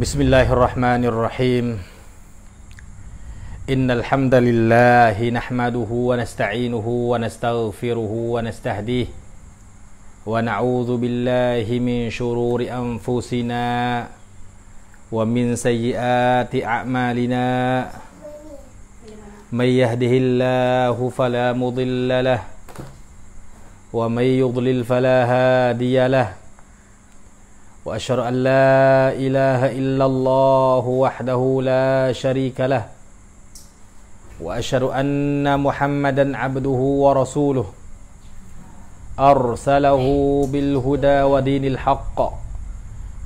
بسم الله الرحمن الرحيم إن الحمد لله نحمده ونستعينه ونستغفره ونستهديه ونعوذ بالله من شرور أنفسنا ومن سيئات أعمالنا من يهده الله فلا مضل له ومن يضلل فلا هادي له وأشهد أن لا إله إلا الله وحده لا شريك له وأشهد أن محمدا عبده ورسوله أرسله بالهدى ودين الحق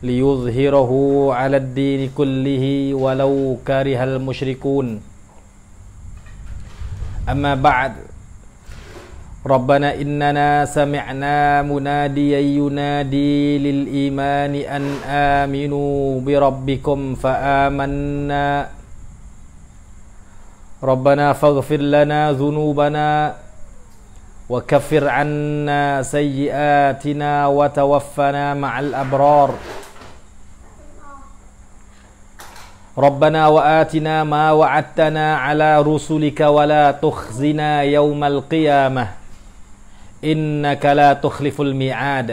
ليظهره على الدين كله ولو كره المشركون أما بعد ربنا إننا سمعنا مناديا ينادي للإيمان أن آمنوا بربكم فآمنا ربنا فاغفر لنا ذنوبنا وكفر عنا سيئاتنا وتوفنا مع الأبرار ربنا وآتنا ما وعدتنا على رسلك ولا تخزنا يوم القيامة إنك لا تخلف الميعاد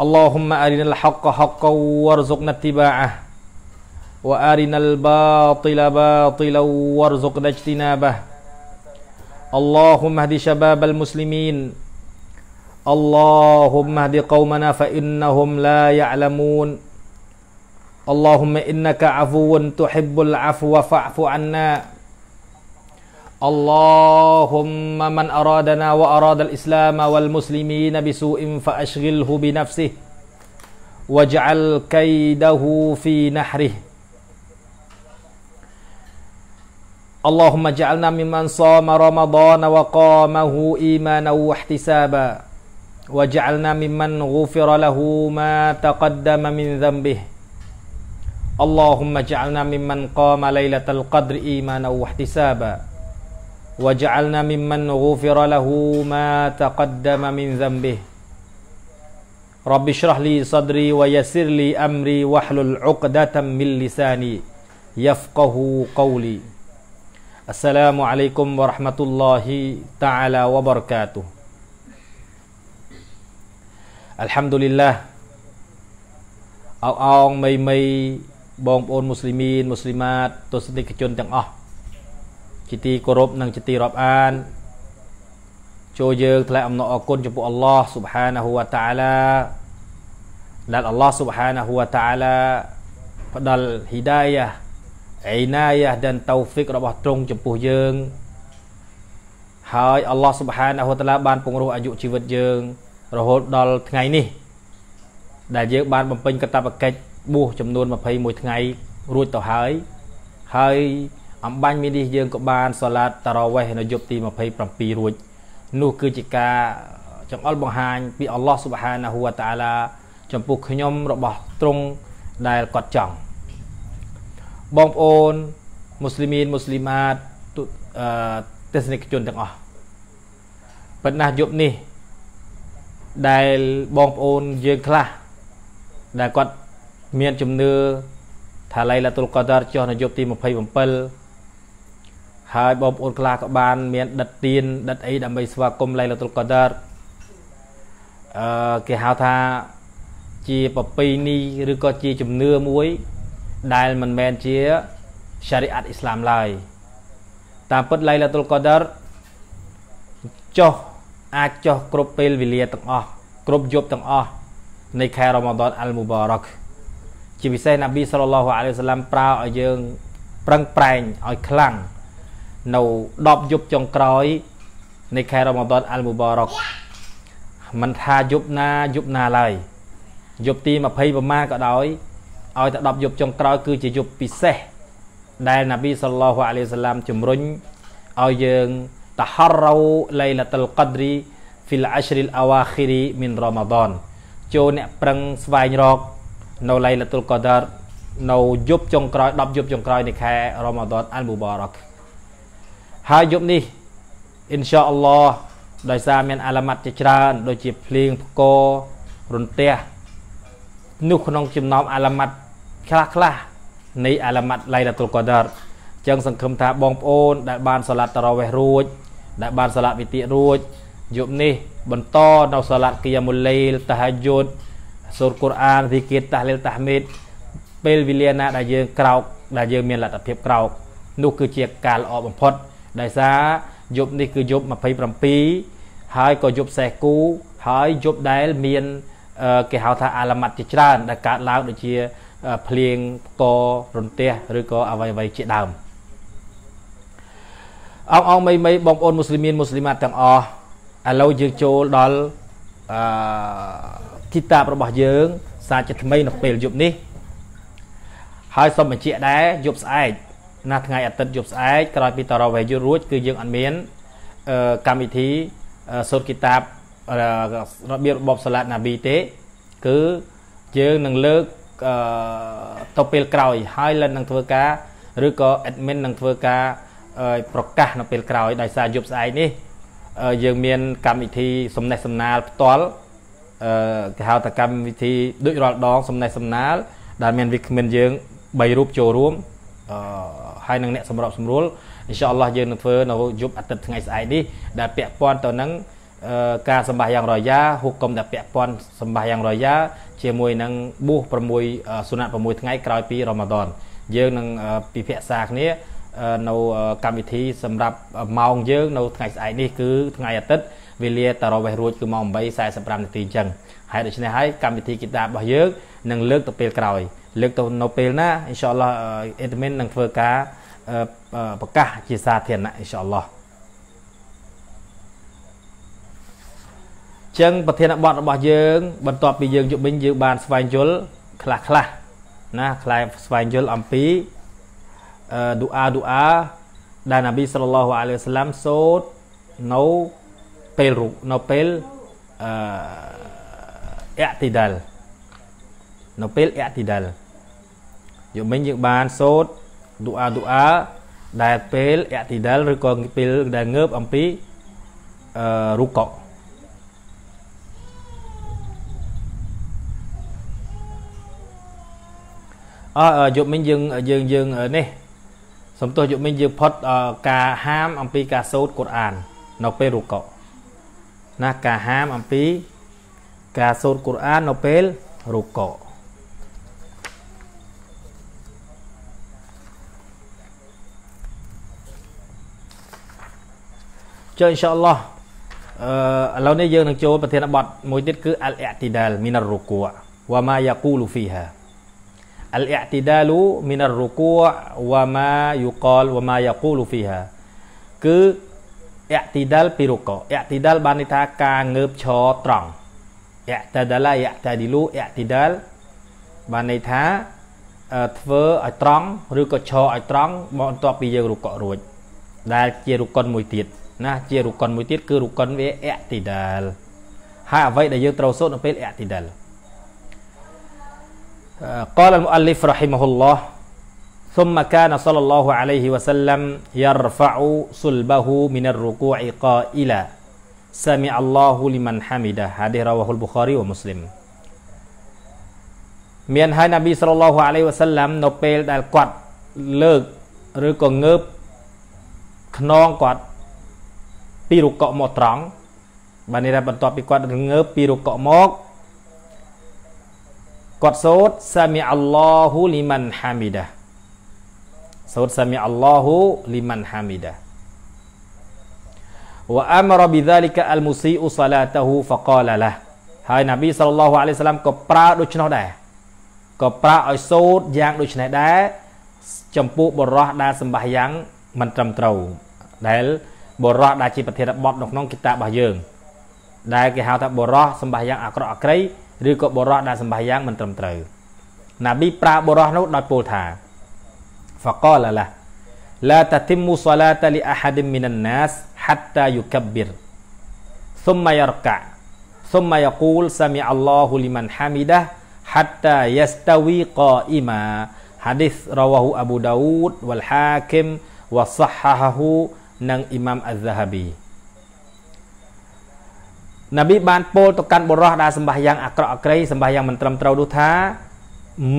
اللهم أرنا الحق حقا وارزقنا اتباعه وأرنا الباطل باطلا وارزقنا اجتنابه اللهم اهد شباب المسلمين اللهم اهد قومنا فإنهم لا يعلمون اللهم إنك عفو تحب العفو فاعف عنا اللهم من أرادنا وأراد الإسلام والمسلمين بسوء فأشغله بنفسه واجعل كيده في نحره اللهم اجعلنا ممن صام رمضان وقامه إيمانا واحتسابا واجعلنا ممن غفر له ما تقدم من ذنبه اللهم اجعلنا ممن قام ليلة القدر إيمانا واحتسابا واجعلنا ممن غفر له ما تقدم من ذنبه رب اشرح لي صدري ويسر لي أمري واحلل عقدة من لساني يفقه قولي السلام عليكم ورحمة الله تعالى وبركاته الحمد لله مسلمين مسلمات تصدق អោអងមីមីបងប្អូនមូស្លីមីនមូស្លីម៉ាតទស្សនិកជនទាំងអស់ជាទីគោរពនិងជាទីរាប់អានចូលយើងថ្លែងអំណរអគុណចំពោះអល់ឡោះ سبحانه และ تعالى ដែលអល់ឡោះ سبحانه และ تعالى ផ្ដល់ hidayah អេណាយះដិនតោហ្វិករបស់ទ្រង់ចំពោះយើងហើយអល់ឡោះ سبحانه และ تعالى បានពង្រោះអាយុជីវិតយើងរហូតដល់ថ្ងៃនេះដែលយើងបានបំពេញកាតព្វកិច្ចបួសចំនួន21ថ្ងៃ រួចទៅហើយហើយអំបញ្ញមីនេះយើងក៏បានសាឡាតតារ៉ាវេះនៅយប់ទី27រួចនោះ គឺជាការចង្អុលបង្ហាញពីអល់ឡោះស៊ុបហានាហ៊ូវតាអាឡាចំពោះខ្ញុំរបស់ទ្រង់ដែលគាត់ចង់បងប្អូនមូស្លីមីនមូស្លីម៉ាតទស្សនិកជនទាំងអស់ប៉ុន្តែយប់នេះដែលបងប្អូនយើងខ្លះដែលគាត់មានជំនឿថាឡៃឡាតុលកដារចុះនៅយប់ទី27ហើយបងប្អូនខ្លះក៏បានមានដិតទៀនដិតអី ដើម្បីស្វាគមន៍ឡៃលតុលកដរអឺគេហៅថាជាប្រពៃណីឬក៏ជាជំនឿមួយ ដែលមិនមែនជាសារីអាត់អ៊ីស្លាមឡើយតាមពិតឡៃលតុលកដរចោះ អាចចោះគ្រប់ពេលវេលាទាំងអស់គ្រប់យប់ទាំងអស់នៃ ខែរ៉ម៉ាដនអាល់មូបារ៉ាក់ជាពិសេសណាប៊ីសល្លឡោះអាឡៃសាឡាំប្រើឲ្យយើង ប្រឹងប្រែងឲ្យខ្លាំងនៅ10យប់ចុងក្រោយនៃខែរ៉ម៉ាដនអាល់មូបារ៉ុកមិនថាយប់ណាយប់ណាឡើយយប់ទី20ប្រមាក៏ដោយឲ្យតែ10យប់ចុងក្រោយ គឺជាយប់ពិសេស ដែល ណាប៊ីសល្លោះអាឡៃសាឡាមជំរុញឲ្យយើងតហរោឡៃឡាតុលកដ្រីហ្វីលអាស្រីលអាវ៉ាឃីរីមីនរ៉ម៉ាដនចូលអ្នកប្រឹងស្វែងរក នៅឡៃឡាតុលកដរនៅយប់ចុងក្រោយ10យប់ចុងក្រោយនៃខែរ៉ម៉ាដនអាល់មូបារ៉ុកហើយយប់នេះអ៊ីនសាអល់ឡោះដោយសារមានអាឡាម៉ាត់ជាច្រើន ដូចជាភ្លៀងផ្គររន្ទះនោះក្នុងចំណោមអាឡាម៉ាត់ខ្លះខ្លះនៃអាឡាម៉ាត់ឡៃឡាតុលកូដារចឹងសង្ឃឹមថាបងប្អូនដែលបានសាឡាត់តារ៉ាវេះរួច ដែលបានសាឡាត់វិទារួច យប់នេះ បន្តនៅសាឡាត់គីយ៉ាមុលឡៃលតាហាយុតសូត្រកូរ៉ានវិគិតតាហ្លីលតាហ្មីតពេលវេលាណាដែលយើងក្រោកដែលយើងមានលទ្ធភាពក្រោកនោះគឺជាការល្អបំផុតដោយសារយប់នេះគឺយប់27ហើយក៏យប់សេះគូ ហើយយប់ដែលមានគេហៅ ថា អាឡម៉ាត់ជាច្រើនដែលកើតឡើងដូចជា ភ្លៀងករន្ទះឬក៏អ្វីអ្វីជាដើមអងអងមីមីបងប្អូនមូស្លីមៀនមូស្លីម៉ាត់ទាំងអស់ឥឡូវយើងចូលដល់អឺគីតាបរបស់យើង សាជាថ្មីនៅពេលយប់នេះ ហើយសូមបញ្ជាក់ដែរយប់ស្អែកណាថ្ងៃអាទិត្យយប់ស្អែកក្រោយពីតារ៉ាវេយប់រួចគឺយើងអត់មាន កម្មវិធីសូត្រគីតាបរបៀបរបបសាឡាត់ណាប៊ីទេ គឺយើងនឹងលើកទៅពេលក្រោយហើយលិន នឹងធ្វើការ ឬក៏ admin នឹងធ្វើការប្រកាសនៅពេលក្រោយដោយសារយប់ស្អែកនេះ យើងមាន កម្មវិធីសំណេះសំណាល ផ្ទាល់គេហៅថាកម្មវិធី ដូចរាល់ដង សំណេះសំណាលដែលមានវិក្កាមិនយើង3រូបចូលរួមហើយនឹងអ្នកសម្របសម្រួលអ៊ីនសាអល់ឡោះយើងនឹងធ្វើនៅយប់អាទិត្យថ្ងៃស្អែកនេះដែលពាក់ព័ន្ធទៅនឹងការសម្បាសយ៉ាងរយ៉ាហុកកុំដែលពាក់ព័ន្ធសម្បាសយ៉ាងរយ៉ាជាមួយនឹងបួស6សុណាត់6ថ្ងៃក្រោយពីរ៉ូម៉ាដនយើងនឹងពិភាក្សាគ្នានៅកម្មវិធីសម្រាប់ម៉ោងយើងនៅថ្ងៃស្អែកនេះគឺថ្ងៃអាទិត្យវេលាតារ៉វេះរួចគឺម៉ោង8:45នាទីអញ្ចឹងហេតុដូច្នេះហើយកម្មវិធីគីតារបស់យើងនឹងលើកទៅពេលក្រោយលើកទៅនៅពេលណាអ៊ីនសាអល់ឡោះអេដមីននឹងធ្វើការប្រកាសជាសាធារណៈអ៊ីនសាអល់ឡោះចឹងប្រធានបទរបស់យើងបន្ទាប់ពីយើងយប់វិញយើងបានស្វែងយល់ខ្លះខ្លះណា ខ្លះស្វែងយល់អំពីអឺឌូអាឌូអាដែលនប៊ីសល្លឡោះអាឡៃហ៊ីវសឡាំសូត្រនៅពេលរុនៅពេលអឺអតិដិលនៅពេលអតិដិលយកមិញយើងបានសូត្រឌូអាឌូអាដែលពេលអតិដិលឬក៏ពេលដែលងើប អំពីអឺរុកកអឺយកមិញយើងយើងយើងនេះ សំទោសយកមិញយើង ផុតការហាម អំពីការសូត្រកូរ៉ាន នៅពេលរុកក ណាការហាមអំពីការសូត្រកូរ៉ាននៅពេលរុកោចុះអ៊ីនសាអល់ឡោះអឺឥឡូវនេះយើងនឹងចូលប្រធានបទមួយទៀតគឺអលអ៊ីទីដាលមីនរុកូវ៉ាម៉ាយ៉ាកូលូហ្វីហា អលអ៊ីទីដាលមីនរុកូវ៉ាម៉ាយូកលវ៉ាម៉ាយ៉ាកូលូហ្វីហា គឺអ៊ីទីដាលពីរុកោអ៊ីទីដាលបានន័យថាការងើបឈរត្រង់អតដលាយតឌីលូអតិដលបានន័យថាធ្វើឲ្យត្រង់ឬក៏ឈរឲ្យត្រង់បន្ទាប់ពីយើងរុកករួចដែលជារុកុនមួយទៀតណា ជារុកុនមួយទៀតគឺរុកុនវាអតិដលហើយអ្វីដែលយើងត្រូវសូត្រនៅពេលអតិដល قال المؤلف رحمه الله ثم كان صلى الله عليه وسلم يرفع صلبه من الركوع قائلا sami Allahu liman hamidah hadis rawahul Bukhari wa Muslim មានហើយនប៊ីសល្លឡោះអាឡៃវ៉ាសឡាំនៅពេលដែលគាត់លើកឬក៏ងើបខ្នងគាត់ពីរុកកមកត្រង់បាននេះថាបន្ទាប់ពីគាត់ងើបពីរុកកមកគាត់សូត្រសាមីអាឡោហ៊ូលីម៉ាន់ហាមីដាសូត្រសាមីអាឡោហ៊ូលីម៉ាន់ហាមីដាវ៉ាអាមរ៉ាប៊ីដាលីកាអលមូស៊ីអ៊ូសាឡាតាហ៊ូហ្វកលាឡាហើយណាប៊ីសល្លឡោះអាឡៃសាឡាមក៏ប្រើដូច្នោះដែរក៏ប្រើឲ្យសូត្រយ៉ាងដូច្នេះដែរចំពោះបរោះដែលសម្បះយ៉ាងមិនត្រឹមត្រូវ ដែល បរោះដែលជាប្រធានបទនៅក្នុងគីតាបរបស់យើងដែលគេហៅថាបរោះសម្បះយ៉ាងអាក្រក់អាក្រីឬក៏បរោះដែលសម្បះយ៉ាងមិនត្រឹមត្រូវណាប៊ីប្រើបរោះនោះដោយពោលថា فقال له لا تتم صلاة لأحد من الناس hatta yukabbir thumma yarka thumma yaqul sami Allahu liman hamidah hatta yastawi qa'ima hadis rawahu Abu Dawud wal Hakim wa sahahahu និង Imam Az-Zahabi នប៊ីបានពោលទៅកាន់បុរសដែលសម្បះយ៉ាងអាក្រក់អាក្រៃសម្បះយ៉ាងមិនត្រឹមត្រូវនោះថា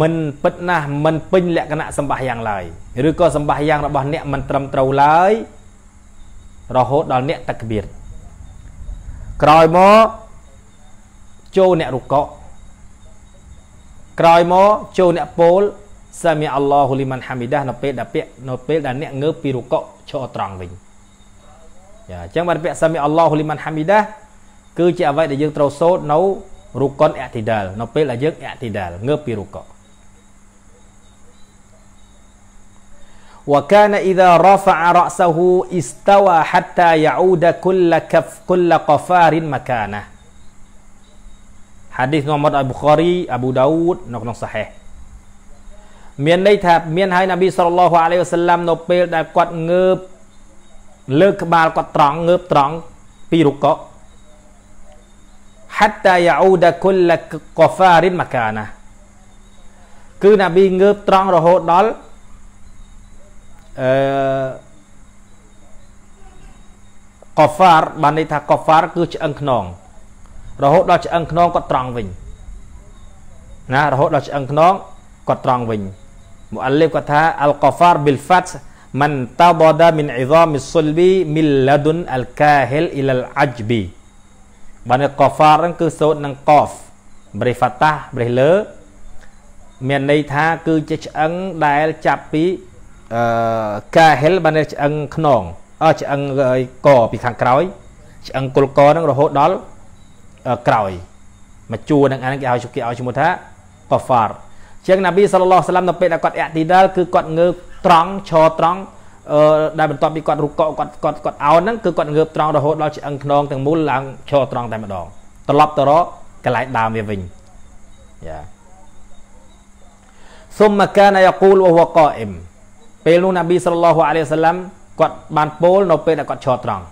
មិនពិតណាស់មិនពេញលក្ខណៈសម្បះយ៉ាងឡើយឬក៏សម្បះយ៉ាងរបស់អ្នកមិនត្រឹមត្រូវឡើយរហូតដល់អ្នកតក្បៀតក្រោយមកចូលអ្នករុកកក្រោយមកចូលអ្នកពោលសាមីអល់ឡោហ៊ូលីម៉ាន់ហាមីដានៅពេលដែលពាក្យនៅពេលដែលអ្នកងើបពីរុកកឈរត្រង់វិញយ៉ាអញ្ចឹងបានពាក្យសាមីអល់ឡោហ៊ូលីម៉ាន់ហាមីដាគឺជាអ្វីដែលយើងត្រូវសូត្រនៅរុកុនអតិដាលនៅពេលដែលយើងអតិដាលងើបពីរុកក وكان إذا رفع رأسه استوى حتى يعود كل كف كل قفار مكانه حديث នោះមកដោយប៊ូខារីអប៊ូដាវូដនៅក្នុងសាហេះមានន័យថា មានហើយនប៊ីសល្លឡោះអាឡៃវ៉ាសាឡាំនៅពេលដែលគាត់ងើប លើកក្បាលគាត់ត្រង់ងើបត្រង់ពីរុកក حتى يعود كل قفار مكانه គឺនប៊ីងើបត្រង់រហូតដល់អឺកហ្វារបានន័យថាកហ្វារ គឺឆ្អឹងខ្នងរហូតដល់ឆ្អឹងខ្នងគាត់ត្រង់វិញ ណារហូតដល់ឆ្អឹងខ្នងគាត់ត្រង់វិញមូអលីបគាត់ថាអលកហ្វារប៊ីលហ្វាត់មិនតាបដាមីនអ៊ីហ្សាមីសុលប៊ីមីឡាឌុនអលកាហិលអ៊ីលអាជ្ប៊ីបានកហ្វារហ្នឹងគឺសូត្រនឹងកហ្វប្រេហ្វាតាប្រេលើមានន័យថាគឺជាឆ្អឹងដែលចាប់ពីអឺកាហិលបានឆ្អឹងខ្នងអឆ្អឹងកពីខាងក្រោយឆ្អឹងគល់កនឹងរហូតដល់ក្រោយមកជួរនឹងអានឹងគេឲ្យគេឲ្យឈ្មោះថាកហ្វារជាងណាប៊ីសាឡឡោះសាឡាំនៅពេលដែលគាត់អតិដាលគឺគាត់ងើបត្រង់ឈរត្រង់អឺដែលបន្ទាប់ពីគាត់រុកកគាត់គាត់គាត់អោនហ្នឹងគឺគាត់ងើបត្រង់រហូតដល់ឆ្អឹងខ្នងទាំងមូលឡើងឈរត្រង់តែម្ដងត្រឡប់ទៅរកកន្លែងដើមវាវិញយ៉ា ثم كان يقول وهو قائم ពេលនោះណាប៊ីសល្លោះអាឡៃសាឡាំគាត់បានពោលនៅពេលដែលគាត់ឈរត្រង់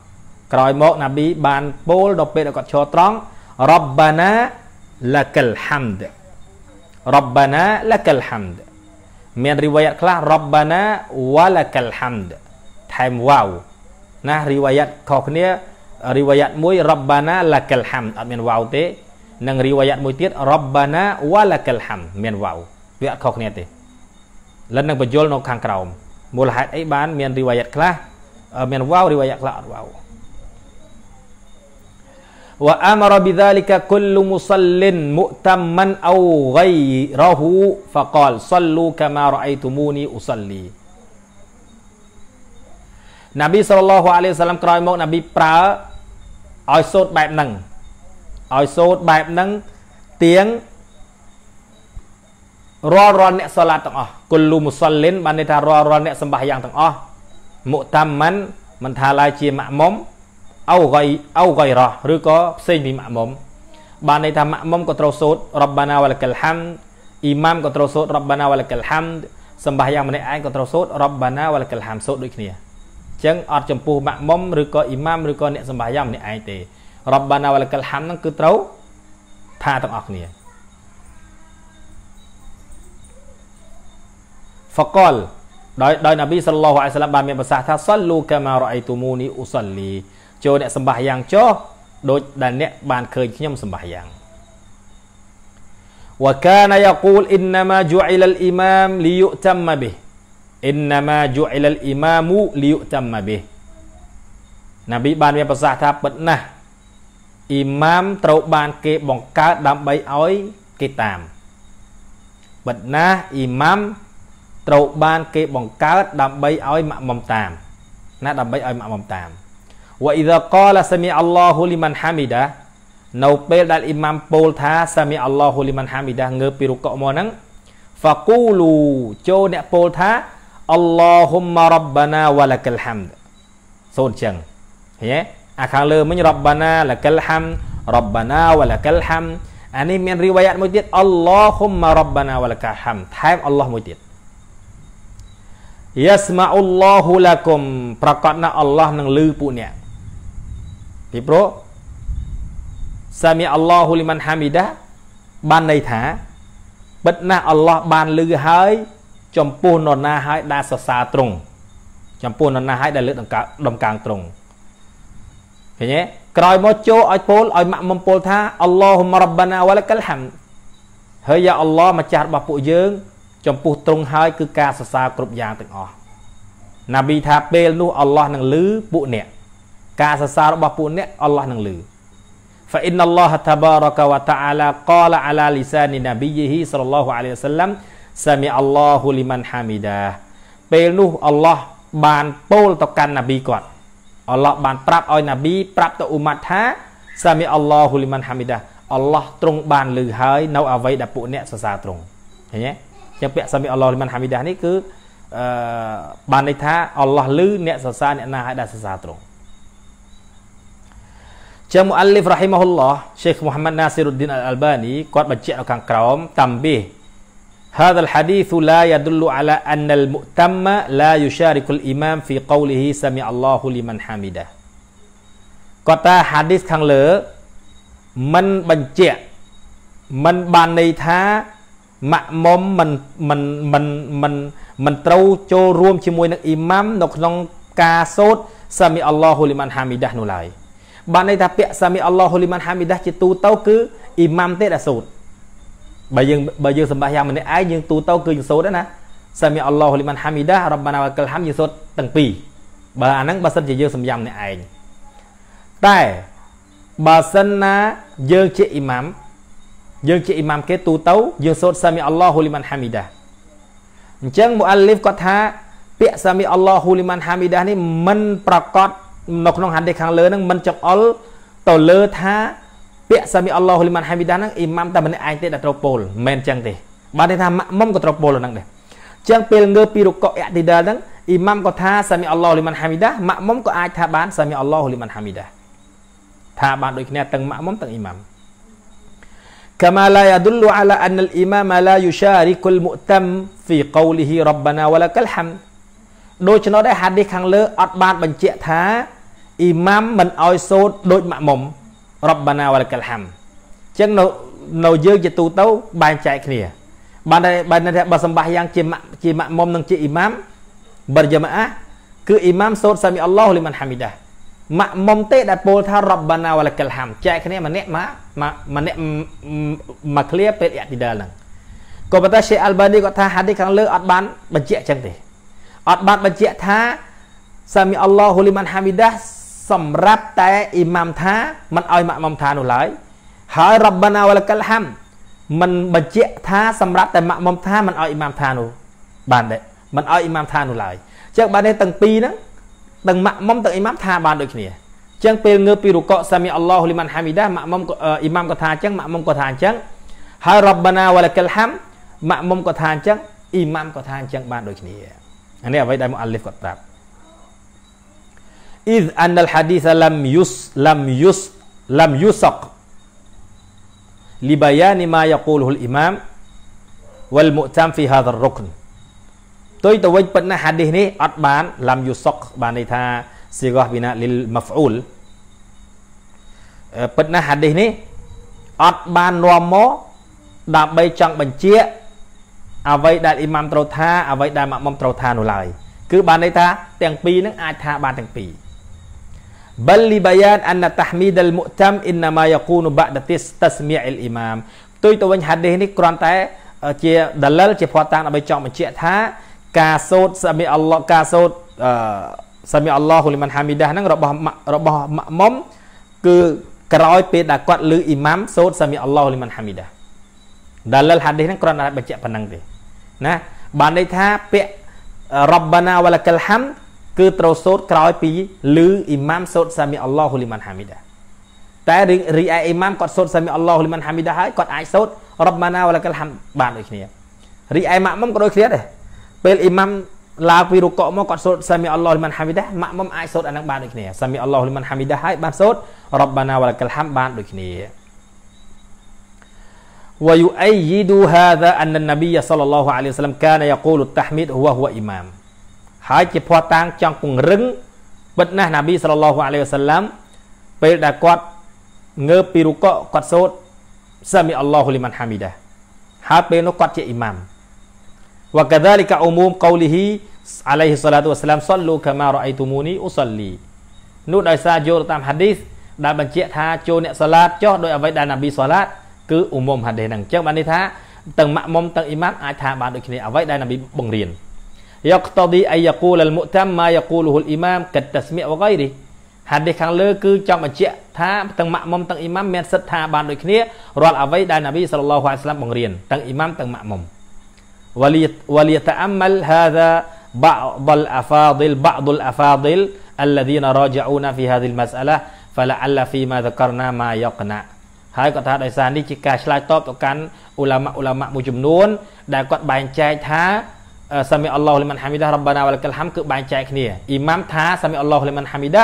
ក្រោយមកណាប៊ីបានពោលនៅពេលដែលគាត់ឈរត្រង់រ៉ាប់បាណាឡាកលហាំដរ៉ាប់បាណាឡាកលហាំដមានរីវ៉ាយ៉ាតខ្លះរ៉ាប់បាណាវ៉ាឡាកលហាំដថែមវ៉ាវណារីវ៉ាយ៉ាតខុសគ្នារីវ៉ាយ៉ាតមួយរ៉ាប់បាណាឡាកលហាំអត់មានវ៉ាវទេនិងរីវ៉ាយ៉ាតមួយទៀតរ៉ាប់បាណាវ៉ាឡាកលហាំមានវ៉ាវវាអត់ខុសគ្នាទេលិននឹងបញ្យល់នៅខាងក្រោមមូលហេតុអីបានមានរីវ៉ាយ៉ាត់ខ្លះមានវ៉ាវរីវ៉ាយ៉ាត់ខ្លះអត់វ៉ាវវ៉ាអាមរ៉ាប៊ីហ្សាលីកាគុលមុសលិនមុតាមមិនអោហ្គៃរ៉ហ៊ូហ្វាកាលសលលូកាម៉ារ៉ៃតុមូនីអ៊ូសលីណាប៊ីសល្លឡោះអាឡៃសាឡាំក្រោយមកណាប៊ីប្រើឲ្យសូត្របែបហ្នឹងឲ្យសូត្របែបហ្នឹងទៀងរាល់រាល់អ្នកសាឡាទាំងអស់គុលូមុសលិនបានន័យថារាល់រាល់អ្នកសម្បាសយ៉ាងទាំងអស់មុតាមមិនមិនថាឡើយជាម៉ាក់មុំអូហ្គៃអូហ្គៃរ៉ោះឬក៏ផ្សេងពីម៉ាក់មុំបានន័យថាម៉ាក់មុំក៏ត្រូវសូត្ររ៉ាប់បាណាវលកលហាំអ៊ីម៉ាមក៏ត្រូវសូត្ររ៉ាប់បាណាវលកលហាំសម្បាសយ៉ាងម្នាក់ឯងក៏ត្រូវសូត្ររ៉ាប់បាណាវលកលហាំសូត្រដូចគ្នាចឹងអត់ចំពោះម៉ាក់មុំឬក៏អ៊ីម៉ាមឬក៏អ្នកសម្បាសយ៉ាងម្នាក់ឯងទេរ៉ាប់បាណាវលកលហាំហ្នឹងគឺត្រូវថាទាំងអស់គ្នាហ្វកលដោយដោយនប៊ីសល្លោះអាឡៃសាឡាមបានមានប្រសាសន៍ថាសលូកាម៉ារ៉ៃទូមូនីអ៊ូសលីចូលអ្នកសម្បះយ៉ាងចោះដូចដែលអ្នកបានឃើញខ្ញុំសម្បះយ៉ាង وكان يقول انما جعل الامام ليؤتم به انما جعل الامام ليؤتم به នប៊ីបានមានប្រសាសន៍ថាពិតណាស់អ៊ីម៉ាមត្រូវបានគេបង្កើតដើម្បីឲ្យគេតាមពិតណាស់អ៊ីម៉ាមត្រូវបានគេបង្កើតដើម្បីឲ្យម៉ាក់មុំតាម ណាដើម្បីឲ្យម៉ាក់មុំតាមវ៉ៃដាកលាសាមីអល់ឡោហ៊ូលីម៉ាន់ហាមីដានៅពេលដែលអ៊ីម៉ាមពោលថាសាមីអល់ឡោហ៊ូលីម៉ាន់ហាមីដាងើបពីរុកកមកហ្នឹងហ្វាគូលូចូលអ្នកពោលថាអល់ឡោហ៊ុមរ៉ាប់បាណាវ៉ាឡាកលហាំដសូនចឹងឃើញទេអាខាងលើមិញរ៉ាប់បាណាឡាកលហាំរ៉ាប់បាណាវ៉ាឡាកលហាំអានេះមានរីវ៉ាយ៉ាតមួយទៀតអល់ឡោហ៊ុមរ៉ាប់បាណាវ៉ាឡាកលហាំថែមអល់ឡោះមួយទៀតយ៉ាស្មាអ៊ុលឡោហ៊ូឡាគុំប្រកាសណាអល់ឡោះនឹងឮពួកអ្នកពីព្រោះសាមីអល់ឡោហ៊ូលីម៉ាន់ហាមីដា បានន័យថាបិទណាស់អល់ឡោះបានឮហើយ ចំពោះនរណាហើយដែលសរសើរត្រង់ចំពោះនរណាហើយដែលលើកដំកើដំកើងត្រង់ឃើញទេក្រោយមកចូលឲ្យពោលឲ្យម៉ាក់មុំពោលថាអល់ឡោហ៊ុមរ៉ាប់បាណាវ៉ាលកាលហាំហើយយ៉ាអល់ឡោះម្ចាស់របស់ពួកយើងចំពោះទ្រង់ហើយគឺការសរសើរគ្រប់យ៉ាងទាំងអស់ណាប៊ីថាពេលនោះអល់ឡោះនឹងលឺពួកអ្នកការសរសើររបស់ពួកអ្នកអល់ឡោះនឹងលឺ فإن الله تبارك وتعالى قال على لسان نبيه صلى الله عليه وسلم سمع الله لمن حمده ពេលនោះអល់ឡោះបានពោលទៅកាន់ណាប៊ីគាត់ អល់ឡោះបានប្រាប់ឲ្យណាប៊ីប្រាប់ទៅអ៊ុម៉ាត់ថាសាមីអល់ឡោះហ៊ូលីម៉ាន់ហាមីដាអល់ឡោះទ្រង់បានលើហើយនៅអ្វីដែលពួកអ្នកសរសើរទ្រង់ឃើញទេចឹងពាក្យសាមីអល់ឡោះលីម៉ាន់ហាមីដានេះគឺអឺបានន័យថាអល់ឡោះលឺអ្នកសរសើរអ្នកណាឲ្យដែលសរសើរត្រង់ជាមូអាលីហ្វរ៉ហ៊ីម៉ាហ៊ុលឡោះសេខមូហាម៉ាត់ណាស៊ីរុឌឌីនអល់បានីគាត់បញ្ជាក់នៅខាងក្រោមតាំប៊ី هذا الحديث لا يدل على أن المؤتم لا يشارك الإمام في قوله سمع الله لمن حمده គាត់ថាហាឌីសខាងលើមិនបញ្ជាក់មិនបានន័យថាម៉ាក់មុំមិនមិនមិនមិនមិនត្រូវចូលរួមជាមួយនឹងអ៊ីម៉ាំនៅក្នុង ការសូត្រសាមីអល់ឡោហ៊ូលីម៉ាន់ហាមីដាស់នោះឡើយបានន័យថាពាក្យសាមីអល់ឡោហ៊ូលីម៉ាន់ហាមីដាស់ជាទូទៅគឺអ៊ីម៉ាំទេដែលសូត្របើយើងបើយើងសម្បាសយ៉ាងម្នាក់ឯងយើងទូទៅ គឺយើងសូត្រណាសាមីអល់ឡោហ៊ូលីម៉ាន់ហាមីដាស់រ៉ាប់បាណាវ៉ាកលហាំយើងសូត្រទាំងពីរបើអាហ្នឹងបើសិនជាយើងសម្យ៉ាងម្នាក់ឯងតែបើសិនណាយើងជាអ៊ីម៉ាំយើងជាអ៊ីម៉ាមគេទូទៅយើងសូត្រសាមីអល់ឡោះហ៊ូលីម៉ាន់ហាមីដាអញ្ចឹងមូអាលីហ្វគាត់ថាពាក្យសាមីអល់ឡោះហ៊ូលីម៉ាន់ហាមីដានេះមិនប្រកាសនៅក្នុងហាឌីសខាងលើនឹងមិនចង្អុលទៅលើថាពាក្យសាមីអល់ឡោះហ៊ូលីម៉ាន់ហាមីដាហ្នឹងអ៊ីម៉ាមតែម្នាក់ឯងទេដែលត្រូវពោលមិនមែនអញ្ចឹងទេ បានទេថាម៉ាក់មុំក៏ត្រូវពោលហ្នឹងដែរអញ្ចឹងពេលងើពីរុកកអតិដាលហ្នឹងអ៊ីម៉ាមក៏ថាសាមីអល់ឡោះហ៊ូលីម៉ាន់ហាមីដាម៉ាក់មុំក៏អាច ថាបានសាមីអល់ឡោះហ៊ូលីម៉ាន់ហាមីដាថាបានដូចគ្នាទាំងម៉ាក់មុំទាំងអ៊ីម៉ាម كما لا يدل على أن الإمام لا يشارك المؤتم في قوله ربنا ولك الحمد ដូច្នោះដែរហាឌីសខាងលើអត់បានបញ្ជាក់ថាអ៊ីម៉ាមមិនអោយសូត្រដូចម៉ាក់មុំរ៉ាប់បាណាវលកលហាំអញ្ចឹងនៅនៅយើងជាទូទៅបែងចែកគ្នាបានតែបានតែបើសម្បាសយ៉ាងជាជាម៉ាក់មុំនិងជាអ៊ីម៉ាមបរិយាមអាគឺអ៊ីម៉ាមសូត្រសាមីអល់ឡោះលីមិនហាមីដាម៉ាក់មុំទេដែលពោលថារ៉ាប់បាណាវលកលហាំចែកគ្នាម្នាក់មកម្នាក់មកឃ្លៀពេលអ៊ីទីដាលហ្នឹងក៏ប៉ុន្តែ Sheikh Albani គាត់ថាហាឌីសខាងលើអត់បានបញ្ជាក់ចឹងទេអត់បានបញ្ជាក់ថាសាមីអល់ឡោះហ៊ូលីម៉ាន់ហាមីដាសម្រាប់តែអ៊ីម៉ាំថាមិនអោយម៉ាក់មុំថានោះឡើយហើយរ៉ាប់បាណាវលកលហាំមិនបញ្ជាក់ថាសម្រាប់តែម៉ាក់មុំថាមិនអោយអ៊ីម៉ាំថានោះបានដែរមិនអោយអ៊ីម៉ាំថានោះឡើយចឹងបាននេះទាំងពីរហ្នឹងដឹងម៉ាក់មុំទៅអ៊ីម៉ាំថាបានដូចគ្នាអញ្ចឹងពេលងើបពីរុកសាមីអល់ឡោះលីម៉ាន់ហាមីដាម៉ាក់មុំអ៊ីម៉ាំក៏ថាអញ្ចឹងម៉ាក់មុំក៏ថាអញ្ចឹងហើយរ៉ាប់ណាវ៉ាឡាកលហាំម៉ាក់មុំក៏ថាអញ្ចឹងអ៊ីម៉ាំក៏ថាអញ្ចឹងបានដូចគ្នាអានេះអ្វីដែលមកអាលីហ្វគាត់ប្រាប់ إذ أن الحديث لم يس لم يس لم يسق لبيان ما يقوله الإمام والمؤتم في هذا الركن ផ្ទុយទៅវិញប៉ុន្តែហាឌីសនេះអត់បានឡាំយូសុកបានន័យថាសិរោះវិណាលីលម៉ាហ្វអ៊ូលប៉ុន្តែហាឌីសនេះអត់បាននាំមកដើម្បីចង់បញ្ជាក់អ្វីដែលអ៊ីម៉ាមត្រូវថាអ្វីដែលម៉ាក់មុំត្រូវថានោះឡើយគឺបានន័យថា ទាំងពីរនឹងអាចថាបានទាំងពីរ بل لبيان أن تحميد المؤتم إنما يكون بعد تسميع الإمام ផ្ទុយទៅវិញហាឌីសនេះគ្រាន់តែ ជា ដលលជាផ្ោះតាំងដើម្បីចង់បញ្ជាក់ថាការសូត្រសាមីអល់ឡោះការសូត្រអឺសាមីអល់ឡោះហ៊ូលីម៉ាន់ហាមីដាហ្នឹងរបស់របស់ម៉ាក់មុំគឺក្រោយពេលដែលគាត់ឮអ៊ីម៉ាំសូត្រសាមីអល់ឡោះហ៊ូលីម៉ាន់ហាមីដាដាលលហាឌីសហ្នឹងគ្រាន់តែបញ្ជាក់ប៉ុណ្ណឹងទេណា បានន័យថាពាក្យរ៉ាប់បាណាវ៉ាឡាកលហាំគឺត្រូវសូត្រក្រោយពីឮអ៊ីម៉ាំសូត្រសាមីអល់ឡោះហ៊ូលីម៉ាន់ហាមីដា តែរីឯអ៊ីម៉ាំគាត់សូត្រសាមីអល់ឡោះហ៊ូលីម៉ាន់ហាមីដាហើយគាត់អាចសូត្ររ៉ាប់បាណាវ៉ាឡាកលហាំបានដូចគ្នារីឯម៉ាក់មុំក៏ដូចគ្នាដែរពេលអ៊ីម៉ាំឡើងពីរុកកមកគាត់សូត្រសាមីអល់ឡោះលីមិនហាមីដាម៉ាក់មុំអាចសូត្រអានឹងបានដូចគ្នាសាមីអល់ឡោះលីមិនហាមីដាហើយបានសូត្ររ៉ាប់បាណាវ៉ាឡាកលហាំបានដូចគ្នា ويؤيد هذا أن النبي صلى الله عليه وسلم كان يقول التحميد هو هو إمام ហើយជាភ័ស្តុតាងចង់ពង្រឹងបិទណាស់ណាប៊ីសល្លឡោះអាឡៃវ៉ាសាឡាំពេលដែលគាត់ងើបពីរុកកគាត់សូត្រសាមីអល់ឡោះលីមិនហាមីដាហើយពេលនោះគាត់ជាអ៊ីម៉ាម وكذلك عموم قوله عليه الصلاه والسلام صلوا كما رايتموني اصلي នោះដោយសារយោងតាមហាឌីសដែលបញ្ជាក់ថាចូលអ្នកសាឡាតចុះដោយអ្វីដែលនប៊ីសាឡាត គឺអ៊ុមុំហាឌីសហ្នឹងអញ្ចឹងបានន័យថាទាំងម៉ាក់មុំទាំងអ៊ីម៉ាមអាចថាបានដូចគ្នាអ្វីដែលនប៊ីបង្រៀនយកតឌីអាយកូលលមុតាមម៉ាយកូលហ៊ុលអ៊ីម៉ាមកិតតស្មៀវកៃរីហាឌីសខាងលើគឺចង់បញ្ជាក់ថាទាំងម៉ាក់មុំទាំងអ៊ីម៉ាមមានសិទ្ធថាបានដូចគ្នារាល់អ្វីដែលនប៊ីសាឡាឡោះអាស្លាមបង្រៀនទាំងអ៊ីម៉ាមទាំងម៉ាក់មុំ وليتأمل هذا بعض الأفاضل بعض الأفاضل الذين راجعون في هذه المسألة فلعل فيما ذكرنا ما يقنع ហើយគាត់ថាដោយសារនេះជាការឆ្លើយតបទៅកាន់អ៊ុឡាម៉ាអ៊ុឡាម៉ាមួយចំនួន ដែលគាត់បែងចែកថាសាមីអល់ឡោះលីម៉ាន់ហាមីដារ៉ាប់បាណាវ៉ាលកលហាំគឺបែងចែកគ្នាអ៊ីម៉ាំថាសាមីអល់ឡោះលីម៉ាន់ហាមីដា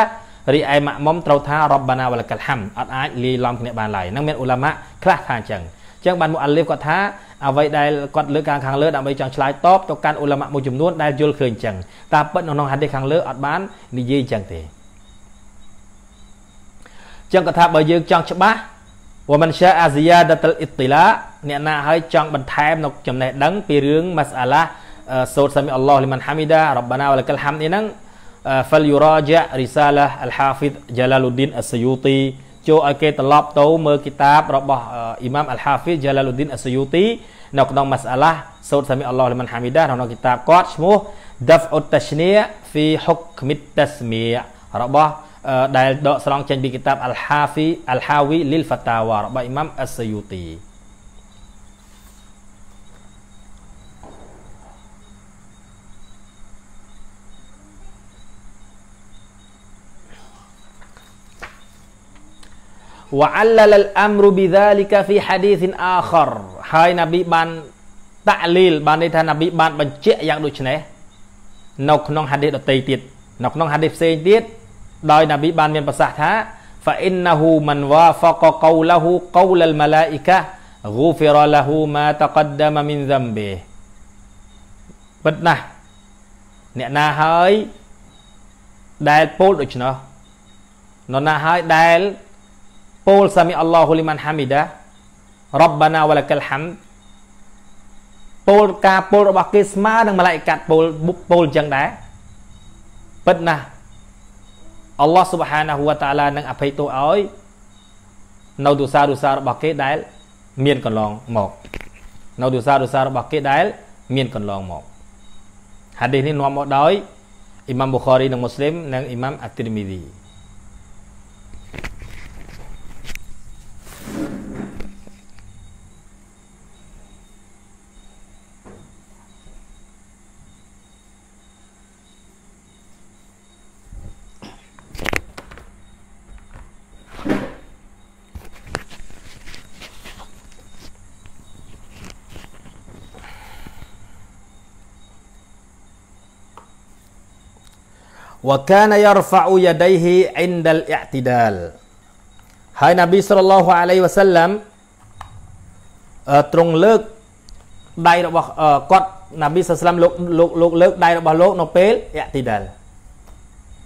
រីឯម៉ាក់មុំត្រូវថារ៉ាប់បាណាវ៉ាលកលហាំអត់អាចលាយឡំគ្នាបានឡើយនឹងមានអ៊ុឡាម៉ាខ្លះថាអញ្ចឹងអញ្ចឹងបានមកអាលីបគាត់ថាអ្វីដែលគាត់លើកការខាងលើដើម្បីចង់ឆ្លើយតបទៅកាន់អ៊ុលាម៉ាមួយចំនួនដែលយល់ឃើញអញ្ចឹងតាមពិតនៅក្នុងហាឌីសខាងលើអត់បាននិយាយអញ្ចឹងទេអញ្ចឹងគាត់ថាបើយើងចង់ច្បាស់វមិនឆាអាស៊ីយ៉ាដតលអ៊ីតឡាអ្នកណាហើយចង់បន្ថែមនៅចំណេះដឹងពីរឿងម៉ាសាឡាសូត្រសាមីអល់ឡោះលីម៉ាន់ហាមីដារ៉ាប់បាណាវលកលហាំនេះហ្នឹង فليراجع رسالة الحافظ جلال الدين السيوطي ចូលឲ្យគេត្រឡប់ទៅមើលគីតាបរបស់អ៊ីម៉ាមអាល់ហាហ្វីយ៉ាឡាលូឌីនអស៊ូយូទីនៅក្នុងម៉ាសាឡាសូត្រសាមីអល់ឡោះលីមិនហាមីដាក្នុងគីតាបគាត់ឈ្មោះ Daf ut-Tashni' fi Hukm at-Tasmi' របស់ដែលដកស្រង់ចេញពីគីតាប Al-Hafi Al-Hawi lil Fatawa របស់អ៊ីម៉ាមអស៊ូយូទីវ៉ាលលអាមរូប៊ីដាលីកាហ្វីហាឌីសិនអាខរហើយណាប៊ីបានតាក់លីលបានន័យថាណាប៊ីបានបញ្ជាក់យ៉ាងដូចនេះនៅក្នុងហាឌីសដតីទៀតនៅក្នុងហាឌីសផ្សេងទៀតដោយណាប៊ីបានមានប្រសាសន៍ថា فإنه من وافق قوله قول الملائكة غفر له ما تقدم من ذنبه ពិតណាស់អ្នកណាហើយដែលពោលដូច្នោះនរណាហើយដែលពោលសាមីអល់ឡោះហ៊ូលីម៉ាន់ហាមីដារ៉បបាណាវ៉ាឡាកលហាំពោលការពោលរបស់គេស្មើនឹងម៉ាឡៃកាត់ពោលពោលអញ្ចឹងដែរពិតណាស់អល់ឡោះស៊ុបហានាហ៊ូវតាអាឡានឹងអភ័យទោសឲ្យនៅទូសាទូសារបស់គេដែលមានកន្លងមកនៅទូសាទូសារបស់គេដែលមានកន្លងមកហាឌីសនេះនាំមកដោយអ៊ីម៉ាមប៊ូខារីនិងមូស្លីមនិងអ៊ីម៉ាមអាទិរមីឌីវកានយរហ្វាអ៊ូយ៉ាដៃហ៊ីអ៊ីនដលអ៊ីទីដាលហើយនប៊ីសលឡោះអាឡៃវ៉ាសាឡាំទ្រង់លើកដៃរបស់គាត់នប៊ីសាស្លាមលោកលោកលោកលើកដៃរបស់លោកនៅពេលអ៊ីទីដាល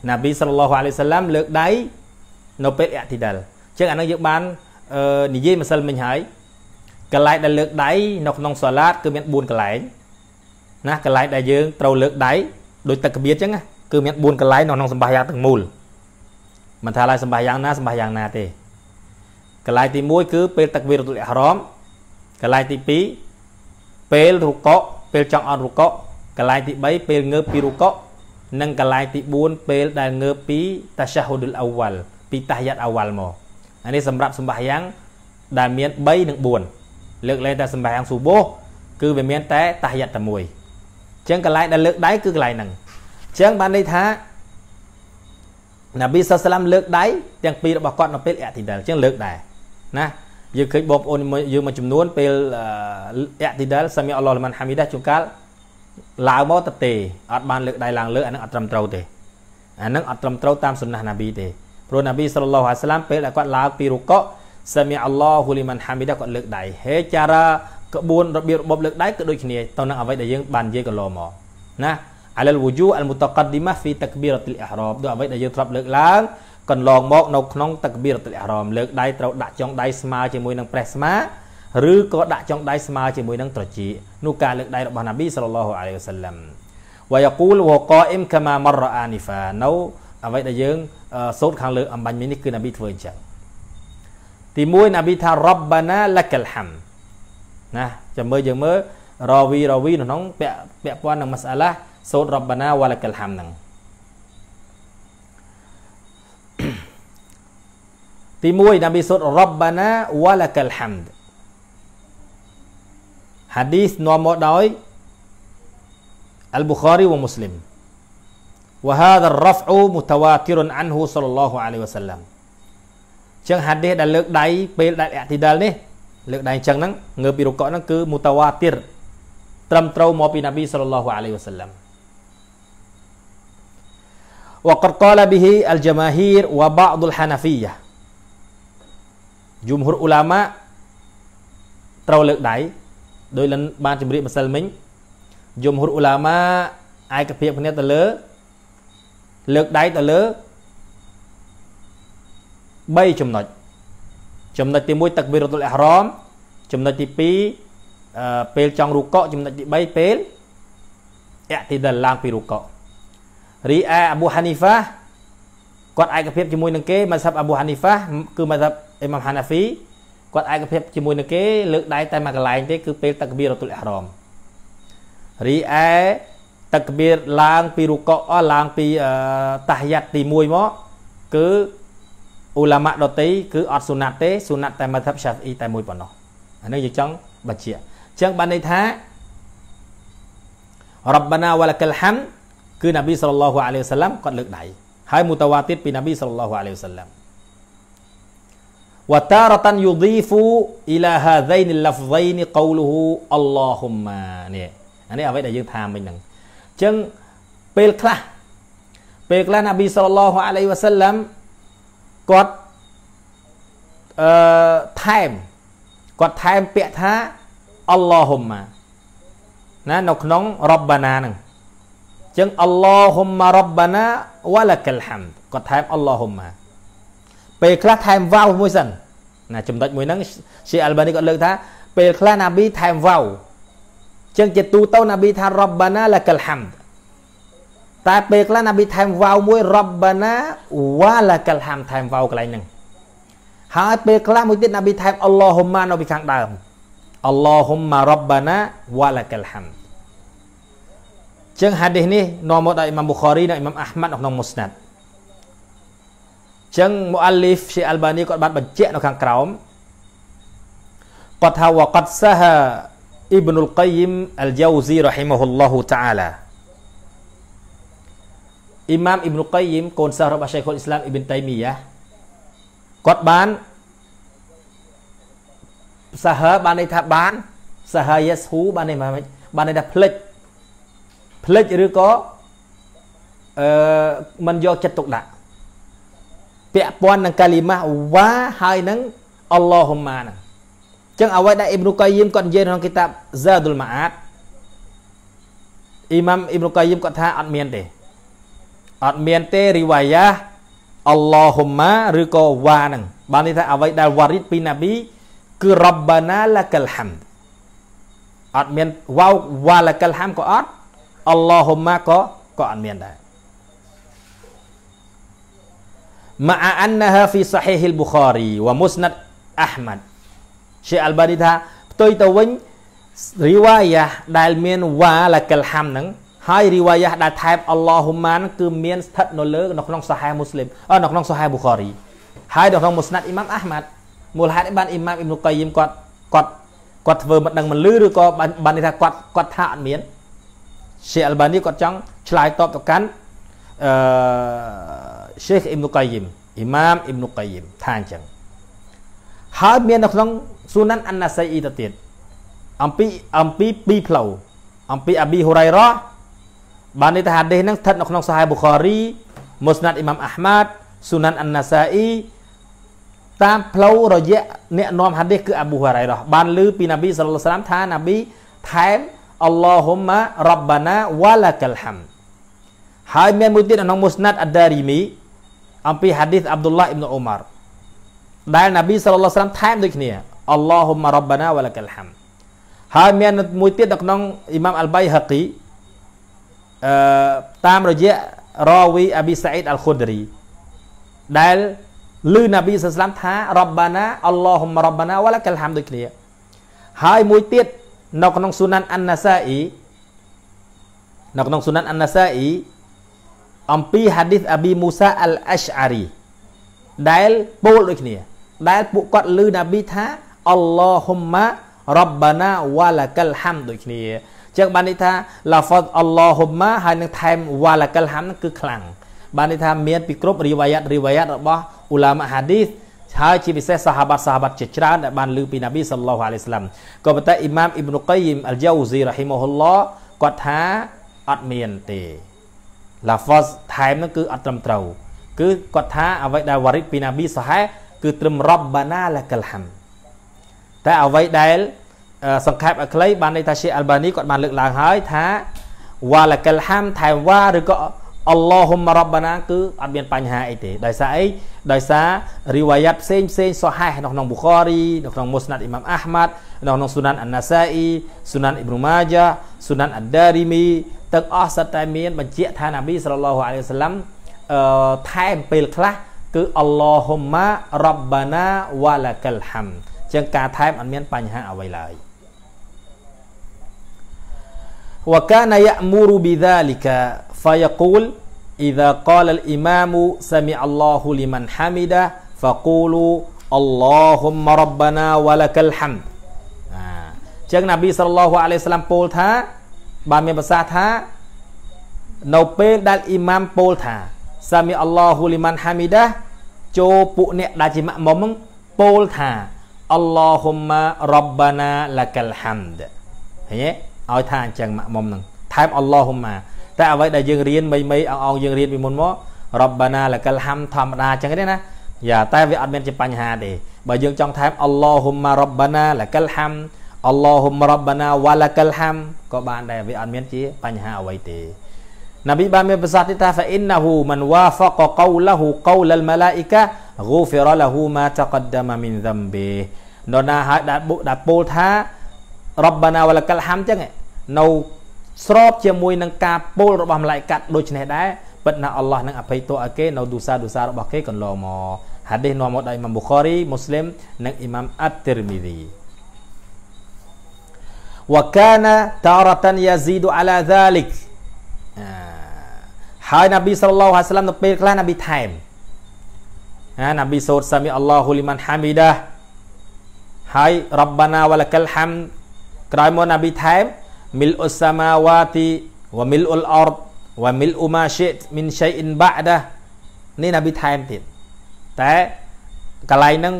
នប៊ីសលឡោះអាឡៃសាឡាំលើកដៃនៅពេលអ៊ីទីដាលចឹងអានឹងយើងបាននិយាយម្សិលមិញហើយកន្លែងដែលលើកដៃនៅក្នុងសាឡាតគឺមាន4កន្លែងណាកន្លែងដែលយើងត្រូវលើកដៃដោយទឹកកបៀតចឹងណាគឺមាន4កន្លែងនៅក្នុងសម្បាសយ៉ាងទាំងមូលមិនថាឡើយសម្បាសយ៉ាងណាសម្បាសយ៉ាងណាទេកន្លែងទី1គឺពេលទឹកវិរតុលអះរ៉មកន្លែងទី2ពេលរុកកពេលចង់អត់រុកកកន្លែងទី3ពេលងើបពីរុកកនិងកន្លែងទី4ពេលដែលងើបពីតាសាហូឌុលអវ៉ាល់ពីតាយ៉ាត់អវ៉ាល់មកអានេះសម្រាប់សម្បាសយ៉ាងដែលមាន3និង4លើកលែងតែសម្បាសយ៉ាងស៊ូបូគឺវាមាន តែតាយ៉ាត់តែមួយអញ្ចឹងកន្លែងដែលលើកដៃគឺកន្លែងហ្នឹងចឹងបានន័យថាណាប៊ីសាសឡាមលើកដៃទាំងពីររបស់គាត់នៅពេលអតិដិលចឹងលើកដែរណាយើងឃើញបងប្អូនយើងមួយចំនួនពេលអតិដិលសាមីអល់ឡោះលម៉ាន់ហាមីដាជួនកាលឡើងមកទៅទេអត់បានលើកដៃឡើងលើអានឹងអត់ត្រឹមត្រូវទេអានឹងអត់ត្រឹមត្រូវតាមសំណាស់ណាប៊ីទេព្រោះណាប៊ីសាឡឡោះអាសឡាមពេលដែលគាត់ឡើងពីរុកកសាមីអល់ឡោះលីម៉ាន់ហាមីដាគាត់លើកដៃហេចារាក្បួនរបៀបរបបលើកដៃគឺដូចគ្នាទៅនឹងអ្វីដែលយើងបាននិយាយកន្លងមកណា alal wujuh al mutaqaddimah fi takbiratil ihram ដូចអ្វីដែលយើងធ្លាប់លើកឡើងកន្លងមកនៅក្នុងតាកប៊ីរតុលអ៊ីរ៉មលើកដៃត្រូវដាក់ចុងដៃស្មើជាមួយនឹងព្រះស្មាឬក៏ដាក់ចុងដៃស្មើជាមួយនឹងត្រចៀកនោះការលើកដៃរបស់ណាប៊ីសល្លឡោះអាឡៃវ៉ាសាឡាំវ៉ាយកូលវ៉ាកោអ៊ីមកាម៉ាមរ៉អានីហ្វានៅអ្វីដែលយើង សូត្រខាងលើអំបញ្ញនេះគឺណាប៊ីធ្វើអញ្ចឹងទី1ណាប៊ីថារ៉បបាណាលកលហាំណាចាំមើលយើងមើលរ៉វីរ៉វីនៅក្នុងពាក់ពាក់ព័ន្ធនឹងមសាឡាសូត្ររបណាវលកលហាំហ្នឹងទី1នប៊ីសូត្ររបណាវលកលហាំហាឌីសនាំមកដោយ البخاري ومسلم وهذا الرفع متواتر عنه صلى الله عليه وسلم ចឹងហាឌីសដែលលើកដៃពេលដែលអតិដាលនេះ លើកដៃចឹងហ្នឹងងើបពីរកកហ្នឹងគឺមូតាវ៉ាទីរត្រឹមត្រូវមកពីនប៊ីសល្លឡោះអាឡៃវ៉ាសល្លាម وقد قال به الجماهير وبعض الحنفية جمهور علماء ត្រូវលើកដៃដោយលិនបានជម្រាបម្សិលមិញយមហ៊ុរឧឡាម៉ាឯកភាពគ្នាទៅលើលើកដៃទៅលើ3ចំណុចចំណុចទី1ទឹកវិរតុលអះរមចំណុចទី2ពេលចង់រូកកចំណុចទី3ពេលអតិដិលឡើងពីរូកករីឯអាប៊ូហានីហ្វាគាត់ឯកភាពជាមួយនឹងគេម៉ាសាប់អាប៊ូហានីហ្វាគឺម៉ាសាប់អ៊ីម៉ាមហាណាហ្វីគាត់ឯកភាពជាមួយនឹងគេលើកដៃតែមួយកន្លែងទេគឺពេលតកបៀរតុលអះរមរីឯតកបៀរឡើងពីរុកអឡើងពីតាហយ៉ាត់ទី1មកគឺអ៊ូឡាម៉ាដតីគឺអត់សុណាត់ទេសុណាត់តែម៉ាថាប់ឆាហ្វអ៊ីតែមួយប៉ុណ្ណោះអានេះយើងចង់បញ្ជាក់អញ្ចឹងបានន័យថារ៉ាប់បាណាវ៉ាលកលហាំគឺនប៊ីសល្លឡោះអាឡៃវសាឡាំគាត់លើកដៃហើយមូតាវ៉ាទៀតពីនប៊ីសល្លឡោះអាឡៃវសាឡាំវតារតានយូឌីហ្វូអ៊ីឡាហាហ្សៃនឡាហ្វហ្សៃនកោលហ៊ូអល់ឡោហ៊ុម៉ានេះអានេះអ្វីដែលយើងថាមិញហ្នឹងអញ្ចឹងពេលខ្លះពេលខ្លះនប៊ីសល្លឡោះអាឡៃវសាឡាំគាត់អឺថែមគាត់ថែមពាក្យថាអល់ឡោហ៊ុម៉ាណានៅក្នុងរ៉បបាណាហ្នឹងចឹងអល់ឡោហ៊ុមម៉ារ៉ប់បាណាវ៉ាឡាកលហាំគាត់ថែមអល់ឡោហ៊ុមម៉ាពេលខ្លះថែមវ៉ៅមួយសិនណា ចំណុចមួយហ្នឹងឈីអាល់បានីគាត់លើកថាពេលខ្លះណាប៊ីថែមវ៉ៅចឹងជាទូទៅណាប៊ីថារ៉ប់បាណាឡាកលហាំតែពេលខ្លះណាប៊ីថែមវ៉ៅមួយរ៉ប់បាណាវ៉ាឡាកលហាំថែមវ៉ៅកន្លែងហ្នឹងហើយពេលខ្លះមួយទៀតណាប៊ីថែមអល់ឡោហ៊ុមម៉ានៅពីខាងដើមអល់ឡោហ៊ុមម៉ារ៉ប់បាណាវ៉ាឡាកលហាំចឹងហាឌីសនេះនាំមកដោយអ៊ីម៉ាមប៊ូខារីនិងអ៊ីម៉ាមអាហ្មាត់នៅក្នុងមូស្ណាត់ចឹងមូអាលីហ្វឈីអាល់បានីគាត់បានបញ្ជាក់នៅខាងក្រោមគាត់ថាវកាត់សាហាអ៊ីប្នុលកៃមអលជូហ្ស៊ីរ៉ហ៊ីម៉ាហ៊ុលឡោះតាអាឡាអ៊ីម៉ាមអ៊ីប្នុលកៃមកូនសិស្សរបស់ Sheikh al-Islam Ibn Taymiyyah គាត់បានសាហាបានន័យថាបានសាហាយេសហ៊ូបានន័យថាបានន័យថាផ្លិចភ្លេចឬក៏អឺมันយកចិត្តទុកដាក់ពាក់ព័ន្ធនឹងកាលីម៉ាវ៉ាហើយនឹងអល់ឡោហ៊ុម៉ាហ្នឹងអញ្ចឹងអ្វីដែលអ៊ីប្នូកាយីមគាត់និយាយក្នុងគីតាប Zadul Ma'ad អ៊ីម៉ាំអ៊ីប្នូកាយីមគាត់ថាអត់មានទេអត់មានទេរីវ៉ាយ៉ាអល់ឡោហ៊ុម៉ាឬក៏វ៉ាហ្នឹងបានន័យថាអ្វីដែលវ៉ារីតពីណាប៊ីគឺរ៉ាប់បាណាឡាកលហាំអត់មានវ៉ាវវ៉ាឡាកលហាំក៏អត់អល់ឡោះម៉ាក៏ក៏អត់មានដែរ مع أنها في صحيح البخاري ومسند أحمد ឈីអល់បានីថាផ្ទុយទៅវិញរីវ៉ាយ៉ាដែលមានវ៉ាលកលហាំហ្នឹងហើយរីវ៉ាយ៉ាដែលថែបអល់ឡោហ៊ុម៉ានគឺមានស្ថិតនៅលើនៅក្នុងសាហាមូស្លីមអឺនៅក្នុងសាហាប៊ូខារីហើយនៅក្នុងមុស្ណាត់អ៊ីម៉ាំអាហ្មាត់មូលហេតុបានអ៊ីម៉ាំអ៊ីមនុកៃយីមគាត់គាត់គាត់ធ្វើមិនដឹងមិនលឺឬក៏បាននិយាយថាគាត់គាត់ថាអត់មានសេអាល់បានីគាត់ចង់ឆ្លើយតបទៅកាន់អឺសេខអ៊ីមនុកៃយីមអ៊ីម៉ាមអ៊ីមនុកៃយីមថាអញ្ចឹងហើយមាននៅក្នុងស៊ូណាន់អាណាសៃអ៊ីទៅទៀតអំពីអំពីពីរផ្លូវអំពីអាប៊ីហ៊ូរ៉ៃរ៉ាបានន័យថាហាឌីសហ្នឹងស្ថិតនៅក្នុងសាហាយប៊ូខារីមូស្ណាត់អ៊ីម៉ាមអាហ្មាត់ស៊ូណាន់អាណាសៃអ៊ីតាមផ្លូវរយៈអ្នកនាំហាឌីសគឺអាប៊ូហ៊ូរ៉ៃរ៉ាបានលើពីនប៊ីសល្លឡាហ៍សាឡាមថានប៊ីថែមអល់ឡោហ៊ុម៉ារ៉ាប់បាណាវ៉ាឡាកាលហាំហើយមានមួយទៀតក្នុងមូស្ណាត់អាដារីមីអំពីហាឌីសអាប់ឌុលឡាអ៊ីប្នុអ៊ូម៉ារដែលណាប៊ីសល្លឡោះសាឡាមថែមដូចគ្នាអល់ឡោហ៊ុម៉ារ៉ាប់បាណាវ៉ាឡាកាលហាំហើយមានមួយទៀតនៅក្នុងអ៊ីម៉ាំអាល់បៃហាគីអឺតាមរយៈរ៉ាវីអាប៊ីសាអ៊ីដអាល់ខុដរីដែលឮណាប៊ីសស្លាមថារ៉ាប់បាណាអល់ឡោហ៊ុមរ៉ាប់បាណាវ៉ាឡាកាលហាំដូចគ្នាហើយមួយទៀតនៅក្នុងស៊ូណានអានណាសាអ៊ីនៅក្នុងស៊ូណានអានណាសាអ៊ីអំពីហាឌីសអាប៊ីមូសាអលអាស្អារីដែលពោលដូចគ្នាដែលពួកគាត់ឮណាប៊ីថាអល់ឡោះុំម៉ារ៉ាប់បាណាវ៉ាឡាកាល់ហាំដូចគ្នាចឹងបានន័យថាឡាហ្វតអល់ឡោះុំម៉ាហើយនឹងថែមវ៉ាឡាកាល់ហាំនឹងគឺខ្លាំងបានន័យថាមានពីគ្រប់រីវ៉ាយ៉ាតរីវ៉ាយ៉ាតរបស់អ៊ូឡាម៉ាហាឌីសហើយជាពិសេសសាហាបាត់សាហាបាត់ជាច្រើនដែលបានលើពីនប៊ីសល្លោះអាឡៃស្លាមក៏ប៉ុន្តែអ៊ីម៉ាមអ៊ីប្នុកៃយីមអលយ៉ូស៊ីរ៉ាហ៊ីម៉ូហ៊ុលឡោះគាត់ថាអត់មានទេឡាហ្វសថែមហ្នឹងគឺអត់ត្រឹមត្រូវ គឺគាត់ថាអ្វីដែលវ៉ារិតពីនប៊ីសហែគឺត្រឹមរ៉បបាណាលកលហាំតែអ្វីដែល សង្ខេបឲ្យខ្លីបានន័យថា Sheikh Albani គាត់បានលើកឡើងហើយថាវ៉ាលកលហាំថែមវ៉ាឬក៏អល់ឡោះហ៊ុមរបណាគឺអត់មានបញ្ហាអីទេដោយសារអីដោយសាររីវ៉ាយ៉ាត់ផ្សេងផ្សេងសូហេះនៅក្នុងប៊ូខារីនៅក្នុងមូស្ណាត់អ៊ីម៉ាមអាហ្មាត់នៅក្នុងស៊ូណានអាណាសាអ៊ីស៊ូណានអ៊ីប្រូម៉ាជាស៊ូណានអាដារីមីទាំងអស់សុទ្ធតែមានបញ្ជាក់ថាណាប៊ីសល្លោះអាឡៃវសាឡាំអឺថែមពេលខ្លះគឺអល់ឡោះហ៊ុមរបណាវ៉ាឡាកលហាំចឹងការថែមអត់មានបញ្ហាអ្វីឡើយវកានយ៉ាមូរូប៊ីដាលីកា فيقول إذا قال الإمام سمع الله لمن حمده فقولوا اللهم ربنا ولك الحمد ចឹងនប៊ីសល្លោះអាឡៃសាឡាំពោលថាបាទមានប្រសាសន៍ថានៅពេលដែលអ៊ីម៉ាមពោលថាសាមីអល់ឡោះហ៊ូលីម៉ាន់ហាមីដាចូលពួកអ្នកដែលជាម៉ាក់មុំពោលថាអល់ឡោហ៊ុម៉ារ៉បបាណាឡាកាល់ហាំដឃើញទេឲ្យថាអញ្ចឹងម៉ាក់មុំនឹងថែមអល់ឡោហ៊ុម៉ាតែអ្វីដែលយើងរៀនមីមីអងអងយើងរៀនពីមុនមករ៉បបាណាលកលហាំធម្មតាអញ្ចឹងទេណាយ៉ាតែវាអត់មានជាបញ្ហាទេបើយើងចង់ថែមអល់ឡោហ៊ុមរ៉បបាណាលកលហាំអល់ឡោហ៊ុមរ៉បបាណាវ៉ាលកលហាំក៏បានដែរវាអត់មានជាបញ្ហាអ្វីទេណាប៊ីបានមានប្រសាសន៍ថា فإنه من وافق قوله قول الملائكة غفر له ما تقدم من ذنبه នរណាហើយដែលបុកដែលពោលថារ៉បបាណាវ៉ាលកលហាំអញ្ចឹងនៅស្របជាមួយនឹងការពោលរបស់ម្លាយកាត់ដូចនេះដែរពិតណាអល់ឡោះនឹងអភ័យទោសឲ្យគេនៅឌូសាឌូសារបស់គេកន្លងមកហាឌីសនាំមកដោយអ៊ីម៉ាមប៊ូខារីមូស្លីមនិងអ៊ីម៉ាមអាត់ទីរមីឌី وكان تارة يزيد على ذلك ហើយនប៊ីសល្លោហាសឡាមទៅពេលខ្លះនប៊ីថែមណានប៊ីសូតសាមីអល់ឡោហ៊ូលីម៉ាន់ហាមីដាហើយរ៉ាប់បាណាវ៉ាលកលហាំក្រោយមកនប៊ីថែមมิลอุสมาวาติวะมิลอุลอรดวะมิลอุมาชิตมินชัยอินบะดะនេះនប៊ីថែមទៀតតែកន្លែងហ្នឹង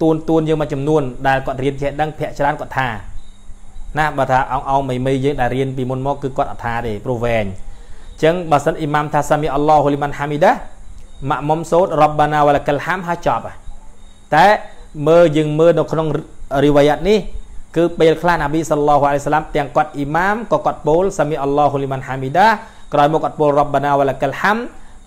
ទួនទួនយើងមួយចំនួនដែលគាត់រៀនចេះដឹងភាកច្រើនគាត់ថាណាបើថាអងអងមីមីយើងដែលរៀនពីមុនមកគឺគាត់អត់ថាទេព្រោះវែងអញ្ចឹងបើសិនអ៊ីម៉ាំថាសាមីអល់ឡោះលីម៉ាន់ហាមីដាម៉ាក់មុំសូត្ររ៉ាប់បាណាវ៉ាលកលហាំហើយចប់តែមើលយើងមើលនៅក្នុងរីវ៉ាយ៉ាត់នេះគឺពេលខ្លះនប៊ីសល្លោះអាឡៃសាឡាមទាំងគាត់អ៊ីម៉ាមក៏គាត់ពោលសាមីអល់ឡោហ៊ូលីម៉ាន់ហាមីដាក្រោយមកគាត់ពោលរ៉បណាវលកលហាំ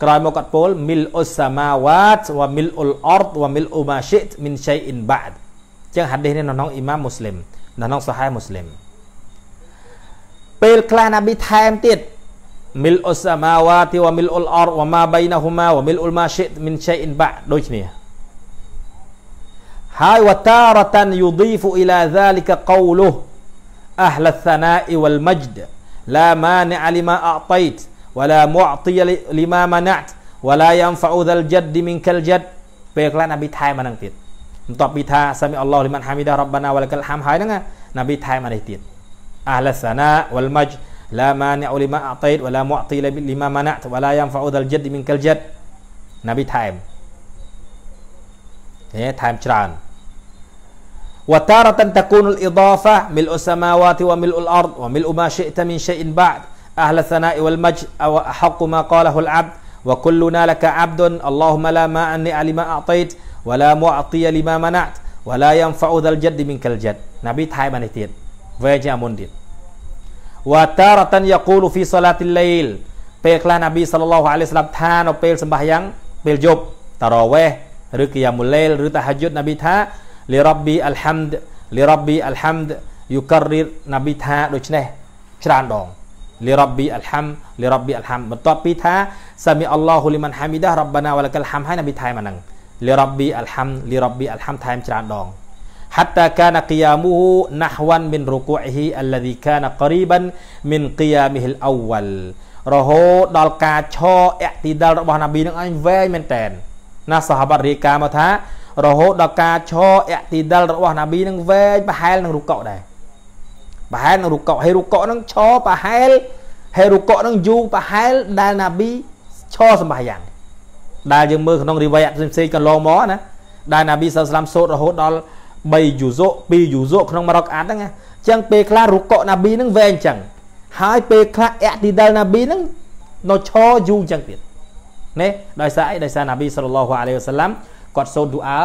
ក្រោយមកគាត់ពោលមីលអ៊ុសសាម៉ាវ៉ាតវ៉ាមីលអ៊ុលអរតវ៉ាមីលអ៊ូម៉ាឈីតមីនឆៃអ៊ីនបាដចឹងហាឌីសនេះនៅក្នុងអ៊ីម៉ាមមូស្លីមនៅក្នុងសាហាយមូស្លីមពេលខ្លះនប៊ីថែមទៀតមីលអ៊ុសសាម៉ាវ៉ាតវ៉ាមីលអ៊ុលអរវ៉ាម៉ាបៃណាហ៊ូម៉ាវ៉ាមីលអ៊ុលម៉ាឈីតមីនឆៃអ៊ីនបាដដូចគ្នា هاي وتارة يضيف إلى ذلك قوله أهل الثناء والمجد لا مانع لما أعطيت ولا معطي لما منعت ولا ينفع ذا الجد منك الجد بيقول نبي تاي ما نكتب نطب بيتا سمي الله لمن حمد ربنا ولك الحمد هاي نبي تاي ما نكتب أهل الثناء والمجد لا مانع لما أعطيت ولا معطي لما منعت ولا ينفع ذا الجد منك الجد نبي تايم ايه تايم تران وتارة تكون الإضافة ملء السماوات وملء الأرض وملء ما شئت من شيء بعد أهل الثناء والمجد أو أحق ما قاله العبد وكلنا لك عبد اللهم لا ما أني لما أعطيت ولا معطي لما منعت ولا ينفع ذا الجد منك الجد نبي تحاي من تيد ويجي أمون دين وتارة يقول في صلاة الليل ពេលខ្លះនប៊ីសលឡោះអាឡៃស្លាប់ថានៅពេលសម្បាយ៉ាងពេលយប់តារ៉វេះឬគីយ៉ាមូលេលឬតាហាយុតនប៊ីថាលីរ៉ាប៊ីអលហាំដលីរ៉ាប៊ីអលហាំដយូការរីតណាប៊ីថាដូច្នេះច្រើនដងលីរ៉ាប៊ីអលហាំលីរ៉ាប៊ីអលហាំបន្ទាប់ពីថាសាមីអល់ឡោហ៊ូលីម៉ាន់ហាមីដារ៉ាប់បាណាវ៉ាលកាលហាំហើយណាប៊ីថែមអាហ្នឹងលីរ៉ាប៊ីអលហាំលីរ៉ាប៊ីអលហាំថែមច្រើនដង حتى كان قيامه نحوا من ركوعه الذي كان قريبا من قيامه الاول រហូតដល់ការឈរអតិដិលរបស់ណាប៊ីនឹងឯងវែងមែនតែនណាសាហាបាត់រាយការណ៍មកថារហូតដល់ការឈរអតិដិលរបស់ ណាប៊ីនឹងវែងប្រហែលនឹងរុកកដែរប្រហែលនឹងរុកកហើយរុកកនឹងឈរប្រហែលហើយរុកកនឹងយូរប្រហែលដែលណាប៊ីឈរសម្បាយ៉ាងដែលយើងមើលក្នុងរីវ៉ៃអត់ផ្សេងៗកន្លងមកណាដែលណាប៊ីសាស្លាមសូត្ររហូតដល់3យូសូ2យូសូក្នុងមួយរក អាត់ហ្នឹងណាអញ្ចឹងពេលខ្លះរុកកណាប៊ីនឹងវែងអញ្ចឹងហើយពេលខ្លះអតិដិលណាប៊ីនឹងនៅឈរយូរអញ្ចឹងទៀតណាដោយសារអីដោយសារណាប៊ីសាឡឡោះអាឡៃវ៉ាសាឡាំគាត់សូត្រឌូអា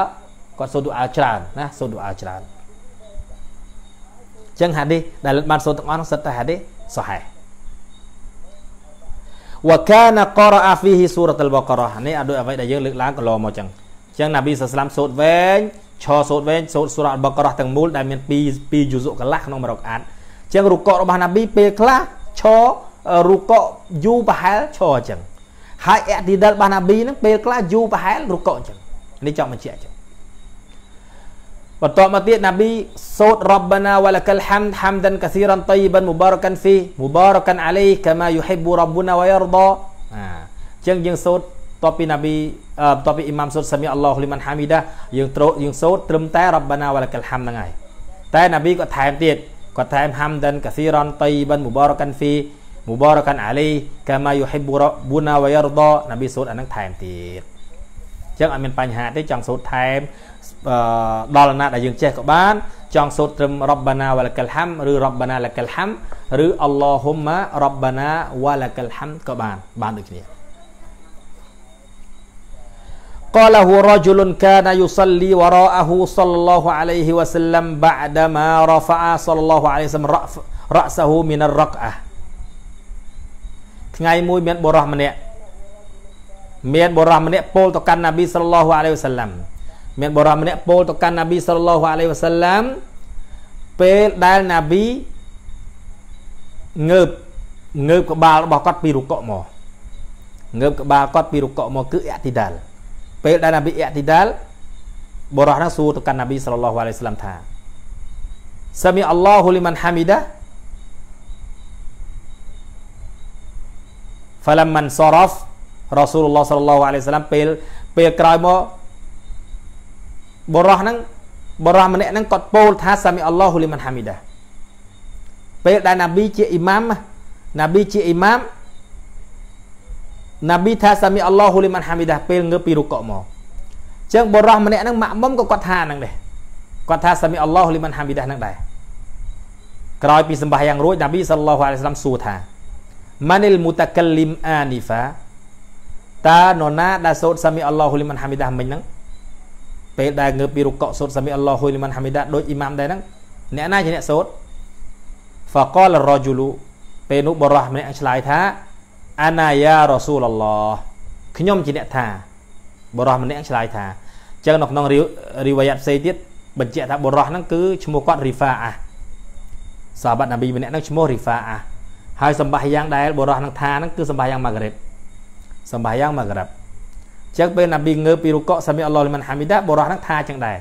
គាត់សូត្រឌូអាច្រើនណាសូត្រឌូអាច្រើនចឹងហាឌីសដែលលោកបានសូត្រទាំងអស់ហ្នឹងសិតតែហាឌីសសុហេះ wa kana qara'a fihi surat al-baqarah នេះអាចដូចអ្វីដែលយើងលើកឡើងកន្លងមកចឹងចឹងណាប៊ីសាស្លាមសូត្រវែងឈរសូត្រវែងសូត្រសូរ៉ាអល់បករ៉ាទាំងមូលដែលមាន2 2យូសុកលាស់ក្នុងមួយរកអាត់ចឹងរុកករបស់ណាប៊ីពេលខ្លះឈររុកកយូប្រហែលឈរចឹងហើយអតិដិលរបស់ណាប៊ីហ្នឹងពេលខ្លះយូប្រហែលរុកកចឹងនេះចង់បញ្ជាក់ចឹងបន្តមកទៀតណាប៊ីសូតរ៉បណាវលកលហាំហាំដានកាស៊ីរ៉ាន់តៃបានមូបារកានហ្វីមូបារកានអាឡៃកាម៉ាយូហ៊ីប៊ូរ៉បណាវយ៉ារដអាចឹងយើងសូតតបពីណាប៊ីតបពីអ៊ីម៉ាមសូតសាមីអល់ឡោះលីម៉ាន់ហាមីដាយើងត្រូយើងសូតត្រឹមតែរ៉បណាវលកលហាំហ្នឹងហើយតែណាប៊ីគាត់ថែមទៀតគាត់ថែមហាំដានកាស៊ីរ៉ាន់តៃបានមូបារកានហ្វីមូបារកានអាឡៃកាម៉ាយូហ៊ីប៊ូរ៉បណាវយ៉ារដណាប៊ីសូតអាហ្នឹងថែមទៀតចឹងអត់មានបញ្ហាទេចង់សូត្រថែមដល់ណាដែលយើងចេះក៏បាន ចង់សូត្រត្រឹមរ៉បបាណាវ៉ាលកលហាំឬរ៉បបាណាលកលហាំឬអល់ឡោហ៊ុម៉ារ៉បបាណាវ៉ាលកលហាំក៏បាន បានដូចគ្នា قال هو رجل كان يصلي وراءه صلى الله عليه وسلم بعدما رفع صلى الله عليه وسلم رأسه من الركعة ថ្ងៃមួយមានបុរសម្នាក់មានបុរសម្នាក់ពោលទៅកាន់ណាប៊ីសាឡឡោះអាឡៃវ៉ាសាឡាំមានបុរសម្នាក់ពោលទៅកាន់ណាប៊ីសាឡឡោះអាឡៃវ៉ាសាឡាំពេលដែលណាប៊ីងើបងើបក្បាលរបស់គាត់ពីរុកកមកងើបក្បាលគាត់ពីរុកកមកគឺអតិដាលពេលដែលណាប៊ីអតិដាលបុរសហ្នឹងសួរទៅកាន់ណាប៊ីសាឡឡោះអាឡៃវ៉ាសាឡាំថាសាមីអល់ឡោហ៊ូលីម៉ាន់ហាមីដាហ្វឡាំម៉ាន់សរ៉ហ្វរ៉ាស៊ូលឡោះសល្លោអាឡៃសាឡាំពេលពេលក្រោយមកបរោះហ្នឹងបរោះម្នាក់ហ្នឹងគាត់ពោលថាសាមីអល់ឡោះហ៊ូលីមិនហាមីដាពេលដែលណាប៊ីជាអ៊ីម៉ាមណាប៊ីជាអ៊ីម៉ាមណាប៊ីថាសាមីអល់ឡោះហ៊ូលីមិនហាមីដាពេលងើបពីរុកកមកអញ្ចឹងបរោះម្នាក់ហ្នឹងម៉ាក់មុំក៏គាត់ថាហ្នឹងដែរគាត់ថាសាមីអល់ឡោះហ៊ូលីមិនហាមីដាហ្នឹងដែរក្រោយពីសម្បាយ៉ាងរួចណាប៊ីសល្លោះអាឡៃសាឡាំសួរថាម៉ានិលមូតាកលីមអានីហ្វាតើនរណាដែលសូត្រសាមីអល់ឡោះហ៊ូលីម៉ាន់ហាមីដាមិញហ្នឹងពេលដែលងើបពីរុកកសូត្រសាមីអល់ឡោះហ៊ូលីម៉ាន់ហាមីដាដូចអ៊ីម៉ាំដែរហ្នឹងអ្នកណាជាអ្នកសូត្រ فقال الرجل ពេលនោះបរោះម្នាក់ឆ្លើយថាអាណាយ៉ារ៉ាស៊ូលអល់ឡោះខ្ញុំជាអ្នកថា បរោះម្នាក់ឆ្លើយថាអញ្ចឹងនៅក្នុងរីវ៉ាយ៉ាត់ផ្សេងទៀតបញ្ជាក់ថាបរោះហ្នឹងគឺឈ្មោះគាត់រីហ្វាអាសាបាត់ណាប៊ីម្នាក់ហ្នឹងឈ្មោះរីហ្វាអាហើយសម្បាសយ៉ាងដែលបរោះហ្នឹងថាហ្នឹងគឺសម្បាសយ៉ាងម៉ាហ្ការ៉េត sembahyang maghrib ចឹងពេលណាប៊ីងើពីរុកកសាមីអល់ឡោះលីម៉ាន់ហាមីដាបុរសហ្នឹងថាចឹងដែរ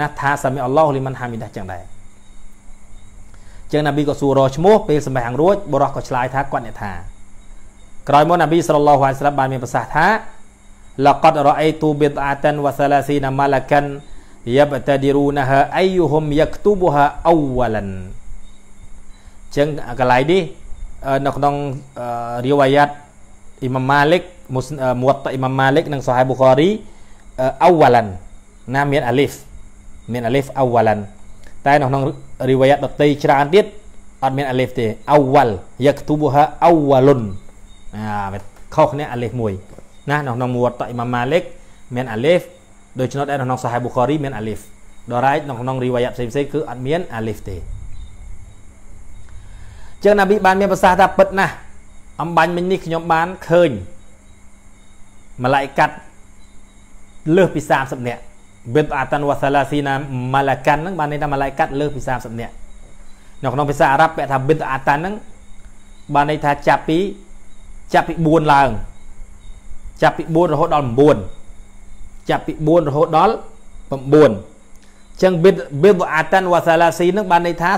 ណា ថាសាមីអល់ឡោះលីម៉ាន់ហាមីដាចឹងដែរចឹងណាប៊ីក៏សួររកឈ្មោះពេលសម្បាំងរួចបុរសក៏ឆ្លើយថាគាត់អ្នកថាក្រោយមកណាប៊ីសរឡោះហើយស្រាប់បានមានប្រសាសន៍ថាលកតរអៃទូបិតអាតានវសាឡាស៊ីណាម៉ាឡាកានយ៉ាបតាឌីរូណាហាអាយូហុមយ៉ាកទូបូហាអវវលានចឹងកន្លែងនេះនៅក្នុងរីវ៉ាយ៉ាត់អ៊ីម៉ាមម៉ាលិកមូតអ៊ីម៉ាមម៉ាលិកនិងសូហៃប៊ូខារីអវឡាន់ណាមានអាលីហ្វមានអាលីហ្វអវឡាន់តែនៅក្នុងរីវ៉ាដតីច្រើនទៀតអត់មានអាលីហ្វទេអវលយកទូបូហាអវលុនអាវាខុសគ្នាអាលីហ្វមួយ ណានៅក្នុងមូតអ៊ីម៉ាមម៉ាលិកមានអាលីហ្វដូច្នោះដែរនៅក្នុងសូហៃប៊ូខារីមានអាលីហ្វដរ៉ៃនៅក្នុងរីវ៉ាផ្សេងផ្សេងគឺអត់មានអាលីហ្វទេចឹងណាប៊ីបានមានប្រសាសន៍ថាពិតណាស់អំបញ្ញមិញនេះខ្ញុំបានឃើញម៉ាឡៃកាត់លើសពី30នាក់វិបអតានវសាឡាស៊ីណាម៉ាឡាកាន់ហ្នឹងបានន័យថាម៉ាឡៃកាត់លើសពី30នាក់នៅក្នុងភាសាអារ៉ាប់ពាក្យថាវិបអតានហ្នឹងបានន័យថាចាប់ពីចាប់ពី4ឡើងចាប់ពី4រហូតដល់9ចាប់ពី4រហូតដល់9អញ្ចឹងវិបអតានវសាឡាស៊ីហ្នឹងបានន័យថា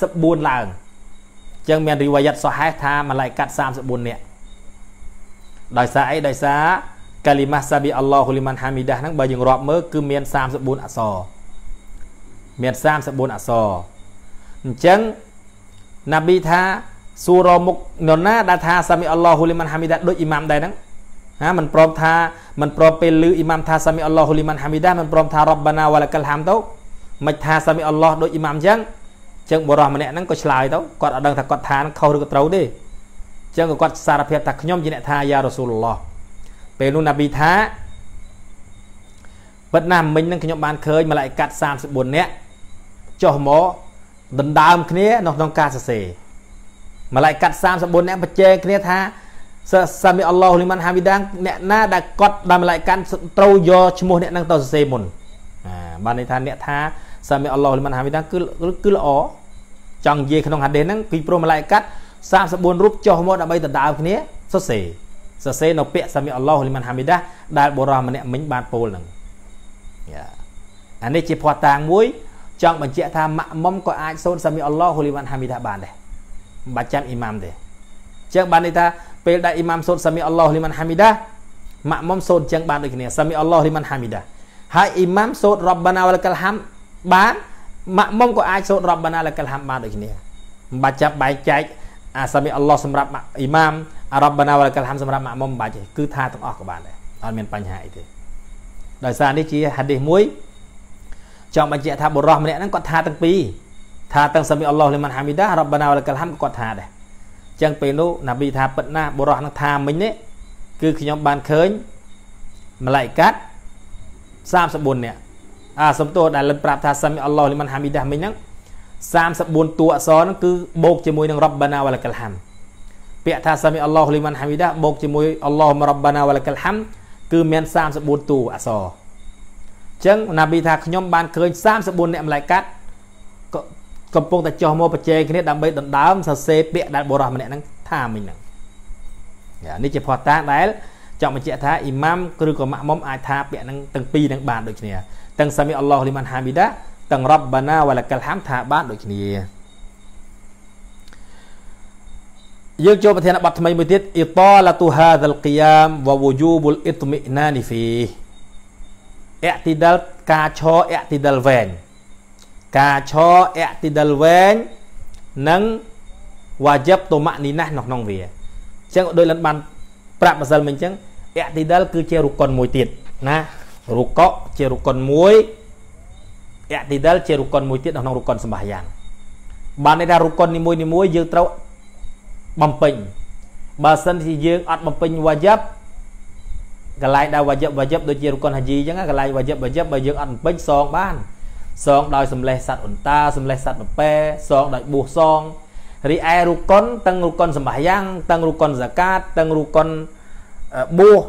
34ឡើងចឹងមានរីវ៉ាយ៉ាត់សហេះថាម៉ាឡៃកាត់34នាក់ដោយសារអីដោយសារកាលីម៉ាសាប៊ីអល់ឡោះហ៊ូលីម៉ាន់ហាមីដាហ្នឹងបើយើងរាប់មើលគឺមាន34អក្សរមាន34អក្សរអញ្ចឹងណាប៊ីថាសួររមុខនរណាដែលថាសាមីអល់ឡោះហ៊ូលីម៉ាន់ហាមីដាដូចអ៊ីម៉ាំដែរហ្នឹងហាមិនព្រមថាមិនព្រមពេលឮអ៊ីម៉ាំថាសាមីអល់ឡោះហ៊ូលីម៉ាន់ហាមីដាមិនព្រមថារ៉បបាណាវ៉ាឡាកលហាំទៅមិនថាសាមីអល់ឡោះដូចអ៊ីម៉ាំអញ្ចឹងចឹងបុរសម្នាក់ហ្នឹងក៏ឆ្លើយទៅគាត់អត់ដឹងថាគាត់ថាខុសឬក៏ត្រូវទេចឹងក៏គាត់សារភាពថាខ្ញុំជាអ្នកថាយ៉ារ៉ាស៊ូលឡោះពេលនោះណាប៊ីថាពិតណាស់មិញហ្នឹងខ្ញុំបានឃើញម្លាយកាត់34នាក់ចុះមកដណ្ដើមគ្នានៅក្នុងការសរសេរម្លាយកាត់34នាក់ប្រជែងគ្នាថា សាមីអល់ឡោះលីម៉ាន់ហាមីដាងអ្នកណាដែលគាត់ដែលម្លាយកាត់ត្រូវយកឈ្មោះ អ្នកហ្នឹងទៅសរសេរមុនអាបានន័យថាអ្នកថាសាមីអល់ឡោះលីមិនហាមីដាគឺគឺល្អចង់និយាយក្នុងហាឌីសហ្នឹងពីព្រមម្លាយកាត់34រូបចុះមកដើម្បីដណ្ដើមគ្នាសរសេរសរសេរនៅពាក្យសាមីអល់ឡោះលីមិនហាមីដាដែលបុរសម្នាក់មិញបានពោលហ្នឹងអានេះជាភ័ស្តុតាងមួយ ចង់បញ្ជាក់ថាម៉ាក់មុំក៏អាចសូនសាមីអល់ឡោះលីមិនហាមីដាបានដែរមិនបាច់ចាំអ៊ីម៉ាមទេចឹងបានន័យថាពេលដែលអ៊ីម៉ាមសូនសាមីអល់ឡោះលីមិនហាមីដាម៉ាក់មុំសូនចឹងបានដូចគ្នាសាមីអល់ឡោះលីមិនហាមីដាហើយអ៊ីម៉ាមសូនរ៉ាប់បាណាវលកលហាំបានម៉ាក់មុំក៏អាចសូត្ររ៉បបាណាលកលហាំបានដូចគ្នាមិនបាច់ចាប់បែកចែកអាសាមីអល់ឡោះសម្រាប់អ៊ីម៉ាមអារ៉បបាណាលកលហាំសម្រាប់ម៉ាក់មុំមិនបាច់ទេគឺថាទាំងអស់ក៏បានដែរអត់មានបញ្ហាអីទេ ដោយសារនេះជាហាឌីសមួយចង់បញ្ជាក់ថាបុរសម្នាក់ហ្នឹងគាត់ថាទាំងពីរថាទាំងសាមីអល់ឡោះលីម៉ាន់ហាមីដារ៉បបាណាលកលហាំក៏គាត់ថាដែរចឹងពេលនោះណាប៊ីថាពិតណាស់បុរសនឹងថាមិញនេះគឺខ្ញុំបានឃើញម្លាយកាត់34នាក់អាសំទោដែលលិនប្រាប់ថាសាមីអល់ឡោះលីមិនហាមីដាមិញហ្នឹង34តួអក្សរហ្នឹងគឺបូកជាមួយនឹងរ៉ាប់បាណាវ៉ាលកលហាំពាក្យថាសាមីអល់ឡោះលីមិនហាមីដាបូកជាមួយអល់ឡោះមរ៉ាប់បាណាវ៉ាលកលហាំគឺមាន34តួអក្សរអញ្ចឹងណាប៊ីថាខ្ញុំ បានឃើញ34អ្នកម្លែកកាត់កំពុងតែចោះមកប្រជែងគ្នាដើម្បីដណ្ដើមសរសេរពាក្យដែលបរិះម្នាក់ហ្នឹងថាមិញហ្នឹងនេះជាផតាដែលចង់បញ្ជាក់ថាអ៊ីម៉ាមឬក៏ម៉ាក់មុំអាចថាពាក្យហ្នឹងទាំងពីរហ្នឹងបានដូចគ្នាទាំងសាមីអល់ឡោះលីម៉ាន់ហាមីដាទាំងរ៉ាប់បាណាវ៉ាឡាកាល់ហាំថាបានដូចគ្នាយើងចូលប្រធានបទថ្មីមួយទៀតអ៊ីតាឡាទូហាដលគីយ៉ាមវ៉ាវូយូបុលអ៊ីតមីណានីហ្វីអតិដលការឈរអតិដលវែងការឈរអតិដលវែងនិងវ៉ាយបតូម៉ានីណាស់នៅក្នុងវាអញ្ចឹងដូចលិនបានប្រាប់ម្សិលមិញអញ្ចឹងអតិដលគឺជារុកុនមួយទៀតណារុកៈជារុកុនមួយអតិដិលជារុកុនមួយទៀតនៅក្នុងរុកុនសម្បាយ៉ាងបានន័យថារុកុននីមួយនីមួយយើងត្រូវបំពេញបើសិនជាយើងអត់បំពេញវ៉ាយ៉ាប់កន្លែងដែលវ៉ាយ៉ាប់វ៉ាយ៉ាប់ដូចជារុកុនហាជីអញ្ចឹងកន្លែងវ៉ាយ៉ាប់វ៉ាយ៉ាប់បើយើងអត់បំពេញសងបានសងដោយសម្លេះសัตว์អន្តាសម្លេះសัตว์ពពែសងដោយបួសសងរីឯរុកុនទាំងរុកុនសម្បាយ៉ាងទាំងរុកុនហ្សាកាតទាំងរុកុនបួស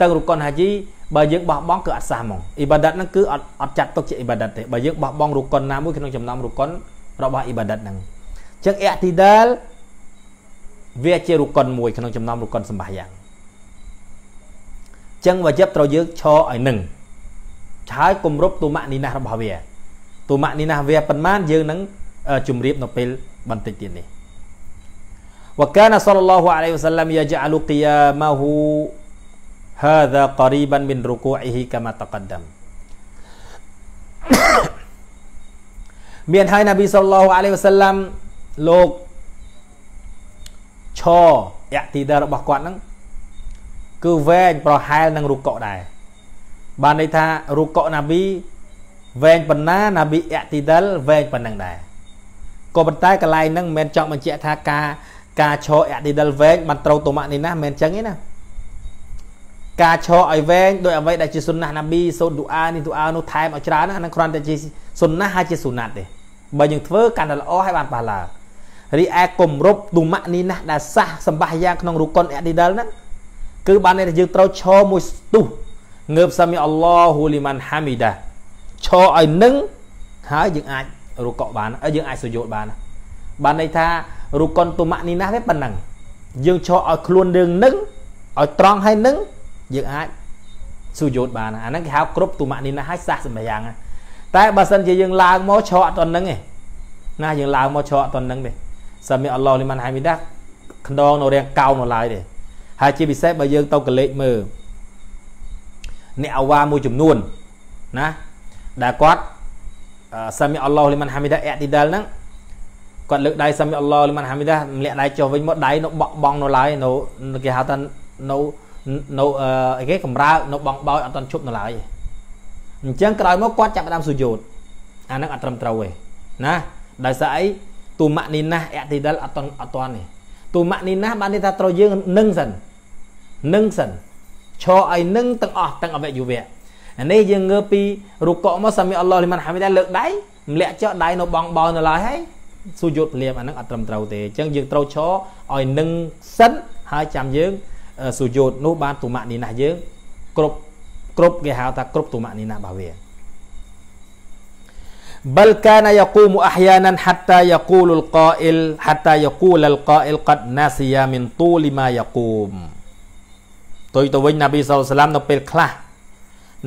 ទាំងរុកុនហាជីបើយើងបោះបង់គឺអត់សះហ្មងអ៊ីបាដាតហ្នឹងគឺអត់អត់ចាត់ទុកជាអ៊ីបាដាតទេបើយើងបោះបង់រុគុនណាមួយក្នុងចំណោមរុគុនរបស់អ៊ីបាដាតហ្នឹងអញ្ចឹងអ៊ីទីដាលវាជារុគុនមួយ ក្នុងចំណោមរុគុនសម្បាយ៉ាងអញ្ចឹងវាយប់ត្រូវយើងឈរឲ្យនឹងឆើយគម្រប់ទូម៉ាក់នីណាស់របស់វាទូម៉ាក់នីណាស់វាប៉ុន្មានយើងនឹងជម្រាបនៅពេលបន្តិចទៀតនេះវកានសលឡោះអាឡៃវសាឡាមយ៉ាជាអាលូគីយ៉ាម៉ាហ៊ូ هذا قريبا من ركوعه كما تقدم មានហើយនប៊ីសុលឡោះអាឡៃវ៉ាសាឡាំលោកឈរអតិដារបស់គាត់ហ្នឹងគឺវែងប្រហែលនឹងរុកកដែរបានន័យថារុកកណាប៊ីវែងប៉ុណ្ណាណាប៊ីអតិដិលវែងប៉ុណ្ណឹងដែរក៏ប៉ុន្តែកន្លែងហ្នឹងមិនមែនចង់បញ្ជាក់ថាការការឈរអតិដិលវែងបានត្រូវតម៉ាក់នេះណាមិនមែនចឹងទេណាការឈរឲ្យវែងដោយអ្វីដែលជាសុនណះណាប៊ីសូនឌូអានេះឌូអានោះថែមឲ្យច្រើនហ្នឹងអានឹងគ្រាន់តែជាសុនណះហើយជាសុណាត់ទេបើយើងធ្វើកាន់តែល្អហើយបានប៉ះឡារីឯគម្រប់ទុមៈនេះណាដែលសះសម្បាសយ៉ាងក្នុងរុកុនអឌីដលហ្នឹងគឺបានន័យថាយើងត្រូវឈរមួយស្ទុះងើបសាមីអល់ឡោះហ៊ូលីម៉ាន់ហាមីដាឈរឲ្យនឹងហើយយើងអាចរុកុបានហើយយើងអាចសុយោតបាន បានន័យថារុកុនទុមៈនេះណាទេប៉ុណ្ណឹងយើងឈរឲ្យខ្លួនយើងនឹងឲ្យត្រង់ហើយនឹងយើងអាចសុយោតបានអាហ្នឹងគេហៅគ្រប់ទុមនីណាហើយសះសម្យ៉ាងតែបើសិនជាយើងឡើងមកច្រកអត់តនឹងឯងណាយើងឡើងមកច្រកអត់តនឹងទេសម្រាប់អល់ឡោះលីម៉ាន់ហៃមីដាខ្នងនៅរាងកោងនៅឡើយទេហើយជាពិសេសបើយើងទៅកលេចមើលអ្នកអាវ៉ាមួយចំនួនណាដែលគាត់សាមីអល់ឡោះលីម៉ាន់ហាមីដាអេឌីដាលហ្នឹងគាត់លើកដៃសាមីអល់ឡោះលីម៉ាន់ហាមីដាម្លាក់ដៃចុះវិញមកដៃនៅបក់បងនៅឡើយនៅគេហៅថានៅនៅអីគេកំរើកនៅបងបោចអត់តន់ជប់នៅឡើយអញ្ចឹងក្រោយមកគាត់ចាប់ដើមសុយោតអានឹងអត់ត្រឹមត្រូវទេណាដោយសារអីទូម៉ាក់នីណាស់អតិដិលអត់តន់អត់តន់ទេទូម៉ាក់នីណាស់បានន័យថាត្រូវយើងនឹងសិននឹងសិនឈរឲ្យនឹងទាំងអស់ទាំងអវយវៈនេះយើងងើពីរុកមកសាមីអល់ឡោះលីម៉ាន់ហាមីដាលើកដៃម្លាក់ចោលដៃនៅបងបោនៅឡើយហើយសុយោតភ្លាមអានឹងអត់ត្រឹមត្រូវទេអញ្ចឹងយើងត្រូវឈរឲ្យនឹងសិនហើយចាំយើងសុយោតនោះបានទុមនីណាស់យើងគ្រប់គ្រប់គេហៅថាគ្រប់ទុមនីណាស់របស់វា بل كان يقوم احيانا حتى يقول القائل حتى يقول القائل قد نسي من طول ما يقوم ទុយទៅវិញណាប៊ីសុលសាឡាមនៅពេលខ្លះ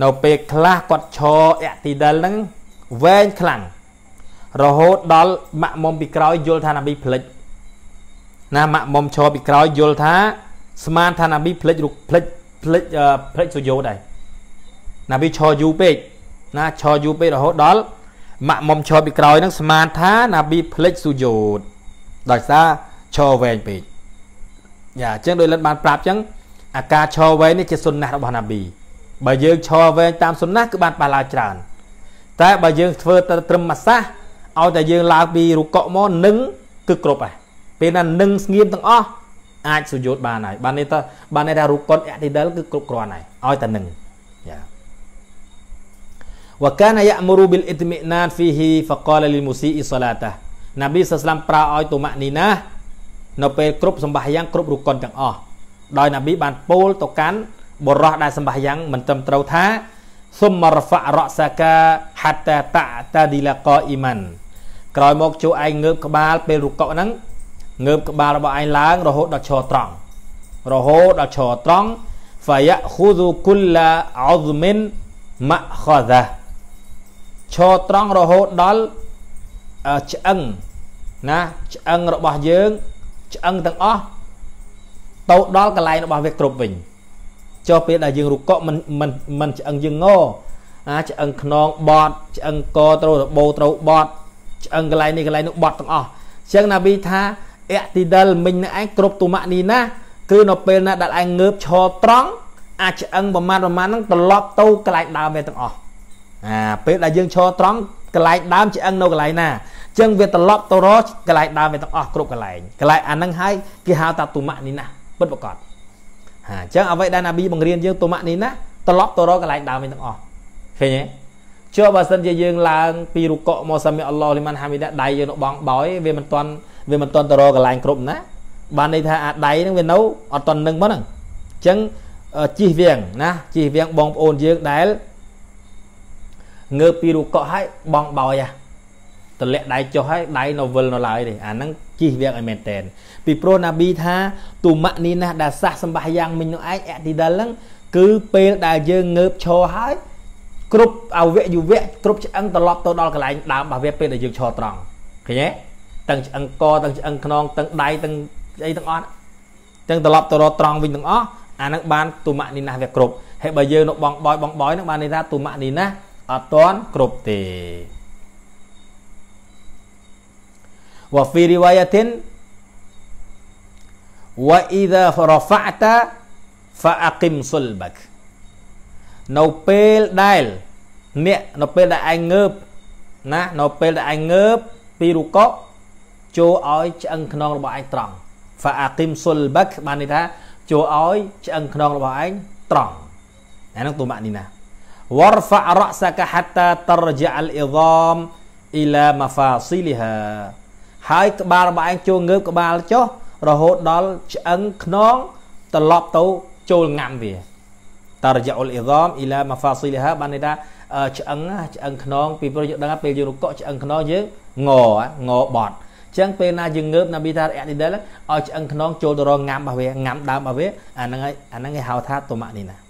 នៅពេលខ្លះគាត់ឈរអតិដិលហ្នឹងវែងខ្លាំងរហូតដល់ម៉ាក់មុំពីក្រោយយល់ថាណាប៊ីផ្លិចណាម៉ាក់មុំឈរពីក្រោយយល់ថាស្មានថាណាប៊ីផ្លិចរុកផ្លិចផ្លិចផ្លិចសុយោដែរណាប៊ីឈរយូរពេកណាឈរយូរពេករហូតដល់ម៉ាក់មុំឈរពីក្រោយហ្នឹងស្មានថាណាប៊ីផ្លិចសុយោតដោយសារឈរវែងពេកយ៉ាអញ្ចឹងដោយលិនបានប្រាប់អញ្ចឹងអាការឈរវែងនេះជាសុនណះរបស់ណាប៊ីបើយើងឈរវែងតាមសុនណះគឺបានបាឡាច្រើនតែបើយើងធ្វើទៅត្រឹមម៉ាសាសឲ្យតែយើងឡើងពីរុកកមកនឹងគឺគ្រប់ហើយពេលណានឹងស្ងៀមទាំងអស់អាចសុយោតបានហើយបាននេះតើបាននេះថារូបកុនអតិដិលគឺគ្រប់គ្រាន់ហើយឲ្យតែនឹងយ៉ា وكان يأمر بالاطمئنان فيه فقال للمسيء صلاته ណាប៊ីសាស្លាមប្រើឲ្យតុមាក់នីណានៅពេលគ្រប់សម្បាសយ៉ាងគ្រប់រូបកុនទាំងអស់ដោយណាប៊ីបានពោលទៅកាន់បរោះដែលសម្បាសយ៉ាងមិនត្រឹមត្រូវថាសុមរហ្វរសកាហតតាតាឌីលកអ៊ីម៉ាន់ក្រោយមក ជួឯងងើបក្បាលពេលរុកកហ្នឹងងើបក្បាលរបស់ឯងឡើងរហូតដល់ឈរត្រង់រហូតដល់ឈរត្រង់ fayakhudhu kulla អោ m i n makhadha ឈរត្រង់រហូតដល់ឆ្អឹងណាឆ្អឹងរបស់យើងឆ្អឹងទាំងអស់ទៅដល់កន្លែងរបស់វាគ្រប់វិញចុះពេលដែលយើងរុកកមិនមិនមិនឆ្អឹងយើងងោអាឆ្អឹងខ្នងបត់ឆ្អឹងកត្រូវរបោត្រូវបត់ឆ្អឹងកន្លែងនេះកន្លែងនោះបត់ទាំងអស់អញ្ចឹងណាប៊ីថាអតិដិលមិញនឹងឯងគ្រប់ទុមនីណាគឺនៅពេលណាដែលឯងងើបឈរត្រង់អាចឆ្អឹងប្រមាណប្រមាណហ្នឹងត្រឡប់ទៅកន្លែងដើមវាទាំងអស់អាពេលដែលយើងឈរត្រង់កន្លែងដើមឆ្អឹងនៅកន្លែងណាអញ្ចឹងវាត្រឡប់ទៅរកកន្លែងដើមវាទាំងអស់គ្រប់កន្លែងកន្លែងអាហ្នឹងហើយគេហៅថាទុមនីណាពិតប្រាកដហាអញ្ចឹងអ្វីដែលណាប៊ីបង្រៀនយើងទុមនីណាត្រឡប់ទៅរកកន្លែងដើមវិញទាំងអស់ឃើញទេចុះបើសិនជាយើងឡើងពីរុកកមកសាមីអល់ឡោះលីម៉ាន់ហាមីដាដៃយើងនៅបងបោយវាមិនទាន់វាមិនតន់តរកន្លែងគ្រប់ណាបានន័យថាអាដៃហ្នឹងវានៅអត់តន់នឹងមកហ្នឹងអញ្ចឹងជិះវៀងណាជិះវៀងបងប្អូនយើងដែលងើបពីរូកក់ហើយបងបោយតម្លាក់ដៃចុះហើយដៃនៅវិលនៅឡើយទេអាហ្នឹងជិះវៀងឲ្យមែនតែនពីព្រោះណាប៊ីថាទុមៈនេះណាដែលសះសម្បះយ៉ាងមិញនោះឯងអតិដលហ្នឹងគឺពេលដែលយើងងើបឈរហើយគ្រប់អវយវៈគ្រប់ឆ្អឹងត្រឡប់ទៅដល់កន្លែងដើមរបស់វា ពេលដែលយើងឈរត្រង់ឃើញទេទាំងឆ្អឹងកទាំងឆ្អឹងខ្នងទាំងដៃទាំងអីទាំងអស់ទាំងត្រឡប់ទៅរកត្រង់វិញទាំងអស់អានឹងបានទុមនីណាស់វាគ្រប់ហើយបើយើងនៅបងបយបងបយនឹងបានន័យថាទុមនីណាស់អត់តាន់គ្រប់ទេវ៉ាហ្វីរីវ៉ាយ៉ាទីនវ៉ាអ៊ីដារ៉ហ្វាតា فأقم صلبك នៅពេលដែលអ្នកនៅពេលដែលឯងងើបណានៅពេលដែលឯងងើបពីរុកកចូលឲ្យឆ្អឹងខ្នងរបស់ឯងត្រង់ហ្វាអាគីមសុលបាក់បានន័យថាចូលឲ្យឆ្អឹងខ្នងរបស់ឯងត្រង់អានឹងទុមនីណាវរហ្វារ៉សាកាហាតាតរជាអលអ៊ីហ្សាមអ៊ីឡាម៉ាហ្វាស៊ីលីហាហើយក្បាលរបស់ឯងចូលងើបក្បាលចុះរហូតដល់ឆ្អឹងខ្នងត្រឡប់ទៅចូលងាំវាតរជាអលអ៊ីហ្សាមអ៊ីឡាម៉ាហ្វាស៊ីលីហាបានន័យថាឆ្អឹងឆ្អឹងខ្នងពីព្រោះយើងដឹងថាពេលយើងរកឆ្អឹងខ្នងយើងងងបត់ចឹងពេលណាយើងងើបណាប៊ីថាអនិដិលឲ្យឆ្អឹងខ្នងចូលទៅរងងាំរបស់វាងាំដើមរបស់វាអាហ្នឹងហើយអាហ្នឹងគេហៅថាតមៈនេះណា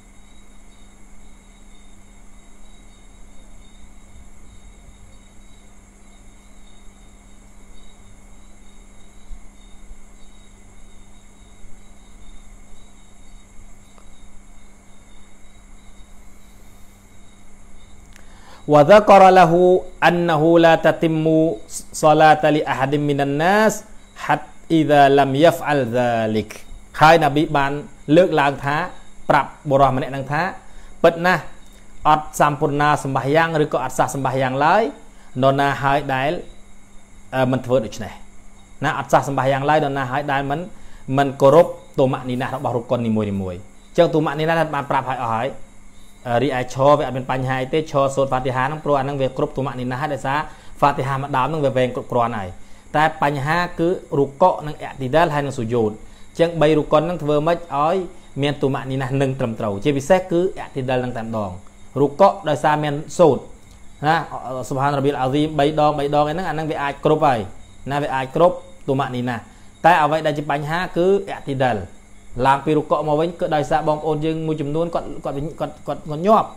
وذكر له أنه لا تتم صلاة لأحد من الناس حتى إذا لم يفعل ذلك ហើយនប៊ីបានលើកឡើងថាប្រាប់បុរសម្នាក់នឹងថាពិតណាស់អត់សម្ពូរណាសម្បះយ៉ាងឬក៏អត់សះសម្បះយ៉ាងឡើយនរណាហើយដែលមិនធ្វើដូច្នេះណាអត់សះសម្បះយ៉ាងឡើយនរណាហើយដែលមិនមិនគោរពតូម៉ាក់នីណាស់របស់រុកុននីមួយៗអញ្ចឹងតូម៉ាក់នីណាស់បានប្រាប់ឲ្យអស់ហើយរីឯឈរវាអត់មានបញ្ហាអីទេឈរសូត្រហ្វាទីហាហ្នឹងព្រោះអាហ្នឹងវាគ្រប់ទុមនិណាហើយដោយសារហ្វាទីហាមួយដើមហ្នឹងវាវែងគ្រប់គ្រាន់ហើយតែបញ្ហាគឺរុកកនិងអតិដាលហើយនិងសុយោតអញ្ចឹង3រុកុនហ្នឹងធ្វើម៉េចឲ្យមានទុមនិណានឹងត្រឹមត្រូវជាពិសេសគឺអតិដាលនឹងតែម្ដងរុកកដោយសារមានសូត្រណាសុបហានរបៀលអាស៊ីម3ដង3ដងឯហ្នឹងអាហ្នឹងវាអាចគ្រប់ហើយណាវាអាចគ្រប់ទុមនិណាតែ អ្វីដែលជាបញ្ហាគឺអតិដាលឡើងពីរុកកមកវិញគឺដោយសារបងប្អូនយើងមួយចំនួនគាត់គាត់គាត់គាត់គាត់ញាប់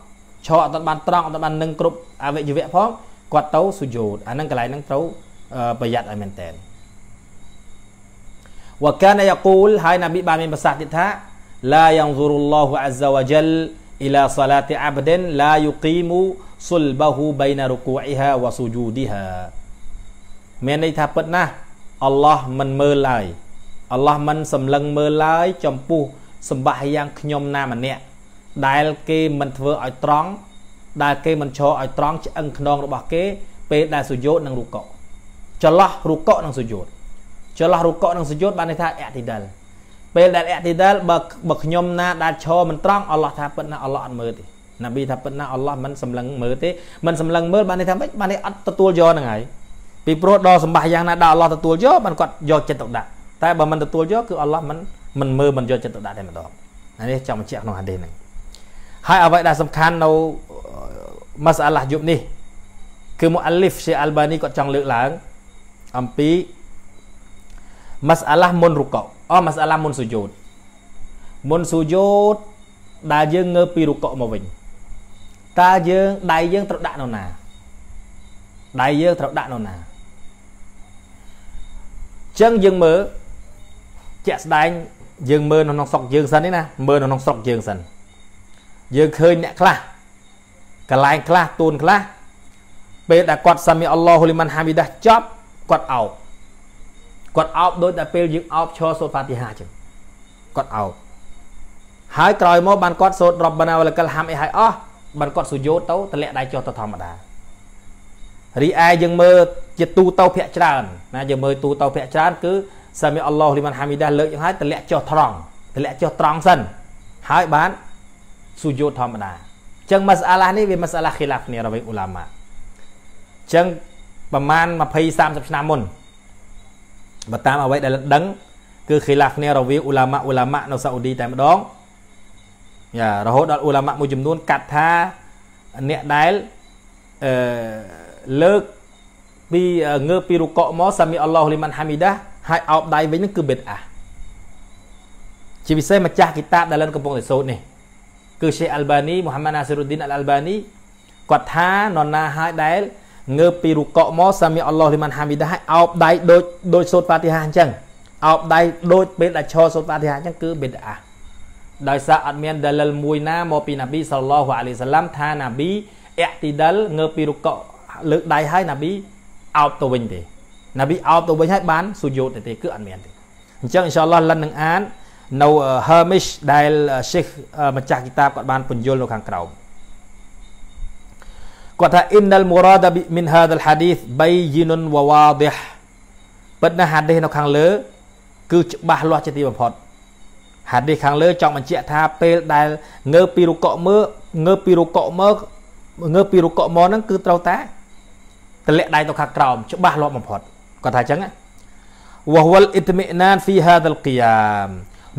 ឆោអត់បានត្រង់អត់បាននឹងគ្រប់អវយវៈផងគាត់ទៅសុយោតអាហ្នឹងកន្លែងហ្នឹងត្រូវប្រយ័ត្នឲ្យមែនតែនវកានយ៉ាគូលហើយណាប៊ីបានមានប្រសាសន៍ទៀតថាឡាយ៉ាងហ្សូរុលឡោះអាហ្សាវ៉ាជលអ៊ីឡាសាឡាតិអាបដិនឡាយូគីមូសុលបហ៊ូបៃណារុគូអ៊ីហាវ៉ាស៊ូជូឌីហាមានន័យថាពិតណាស់អល់ឡោះមិនមើលឡើយអល់ឡោះមិនសម្លឹងមើលឡើយចំពោះសម្បត្តិយ៉ាងខ្ញុំណាម្នាក់ដែលគេមិនធ្វើឲ្យត្រង់ដែលគេមិនឈរឲ្យត្រង់ឆ្អឹងខ្នងរបស់គេពេលដែលសុយោតនិងរុកកចន្លោះរុកកនិងសុយោតចន្លោះរុកកនិងសុយោតបានន័យថាអតិដិលពេលដែលអតិដិលបើបើខ្ញុំណាដែលឈរមិនត្រង់អល់ឡោះថាពិតណាអល់ឡោះអត់មើលទេណាប៊ីថាពិតណាអល់ឡោះមិនសម្លឹងមើលទេមិនសម្លឹងមើលបានន័យថាម៉េចបានន័យអត់ទទួលយកហ្នឹងហើយពីព្រោះដល់សម្បត្តិយ៉ាងណាដល់អល់ឡោះទទួលយកបានគាត់យកចិត្តទុកដាក់តែបើមិនទទួលយកគឺអល់ឡោះមិនមិនមើលមិនយកចិត្តទុកដាក់តែម្ដងនេះចង់បញ្ជាក់ក្នុងហាឌីសហ្នឹងហើយអ្វីដែលសំខាន់នៅម៉ាសាឡាយប់នេះគឺមូអាលីហ្វឈីអាល់បានីគាត់ចង់លើកឡើង អំពីម៉ាសាឡាមុនរុកោអូម៉ាសាឡាមុនស៊ូយូតមុនស៊ូយូតដែលយើងងើបពីរុកោមកវិញតើយើងដៃយើង ត្រូវដាក់នៅណាដៃយើងត្រូវដាក់នៅណាអញ្ចឹងយើងមើលជាក់ស្ដែងយើងមើលនៅក្នុងស្រុកយើងសិននេះណាមើលនៅក្នុងស្រុកយើងសិនយើងឃើញអ្នកខ្លះកន្លែងខ្លះទូនខ្លះពេលដែលគាត់សាមីអល់ឡោះលីម៉ាន់ហាមីដាចប់គាត់អោបគាត់អោបដោយតែពេលយើងអោបឈរសូត្រហ្វាទីហាចឹងគាត់អោបហើយក្រោយមកបានគាត់សូត្ររ៉បណាវលកលហាំអីហើយអស់បានគាត់សុយោទៅតម្លាក់ដៃចុះទៅធម្មតារីឯយើងមើលជាទូទៅភាកច្រើនណាយើងមើលទូទៅភាកច្រើនគឺសាមីអល់ឡោះលីម៉ាន់ហាមីដាលើកយ៉ាងហើយតម្លាក់ចុះត្រង់តម្លាក់ចុះត្រង់សិនហើយបានស៊ូយោធម្មតាអញ្ចឹងម៉ាសាឡានេះវាម៉ាសាឡាខីឡាគ្នារវាងអ៊ូឡាម៉ាអញ្ចឹងប្រហែល20 30ឆ្នាំមុនបើតាមអ្វីដែលដឹងគឺខីឡាគ្នារវាងអ៊ូឡាម៉ាអ៊ូឡាម៉ានៅសាអូឌីតែម្ដងយ៉ារហូតដល់អ៊ូឡាម៉ាមួយចំនួនកាត់ថាអ្នកដែលអឺលើកពីងើបពីរុកកមកសាមីអល់ឡោះលីម៉ាន់ហាមីដាហើយអោបដៃវិញហ្នឹងគឺបិទអាជាពិសេសម្ចាស់គីតាបដែលលិនកំពុងតែសូត្រនេះ គឺសេអាល់បានីមូហាម៉ាត់ណាសេរុឌីនអាល់អាល់បានីគាត់ថានរណាហើយដែលងើបពីរុកកមកសាមីអល់ឡោះលីម៉ាន់ហាមីដាហើយអោបដៃដូចដូចសូត្រហ្វាទីហាអញ្ចឹងអោបដៃដូចពេលដែលឈរសូត្រហ្វាទីហាអញ្ចឹងគឺបិទអាដោយសារអត់មានដលិលមួយណាមកពីណាប៊ីសល្លោះអាឡៃសាឡាំថាណាប៊ីអ៊ីទីដលងើបពីរុកកលើកដៃហើយណាប៊ីអោបទៅវិញទេណាប៊ីអោបទៅវិញហើយបានសុយោតទេគឺអត់មានទេអញ្ចឹងអ៊ីនសាឡោះលិននឹងអាននៅ Hermish ដែលឈេកម្ចាស់គីតាបគាត់បានពន្យល់នៅខាងក្រោមគាត់ថា innal murada min hadha al hadith bayyinun wa wadih ពិតណាស់ហាឌីសនៅខាងលើ គឺច្បាស់លាស់ជាទីបំផុតហាឌីសខាងលើចង់បញ្ជាក់ថាពេលដែលងើបពីរុកកមើងើបពីរុកកមើងើបពីរុកកមកហ្នឹង គឺត្រូវតែតម្លាក់ដៃទៅខាងក្រោមច្បាស់លាស់បំផុតគាត់ថាអញ្ចឹងវហវលអ៊ីតមីណានហ្វីហាដលគីយ៉ាម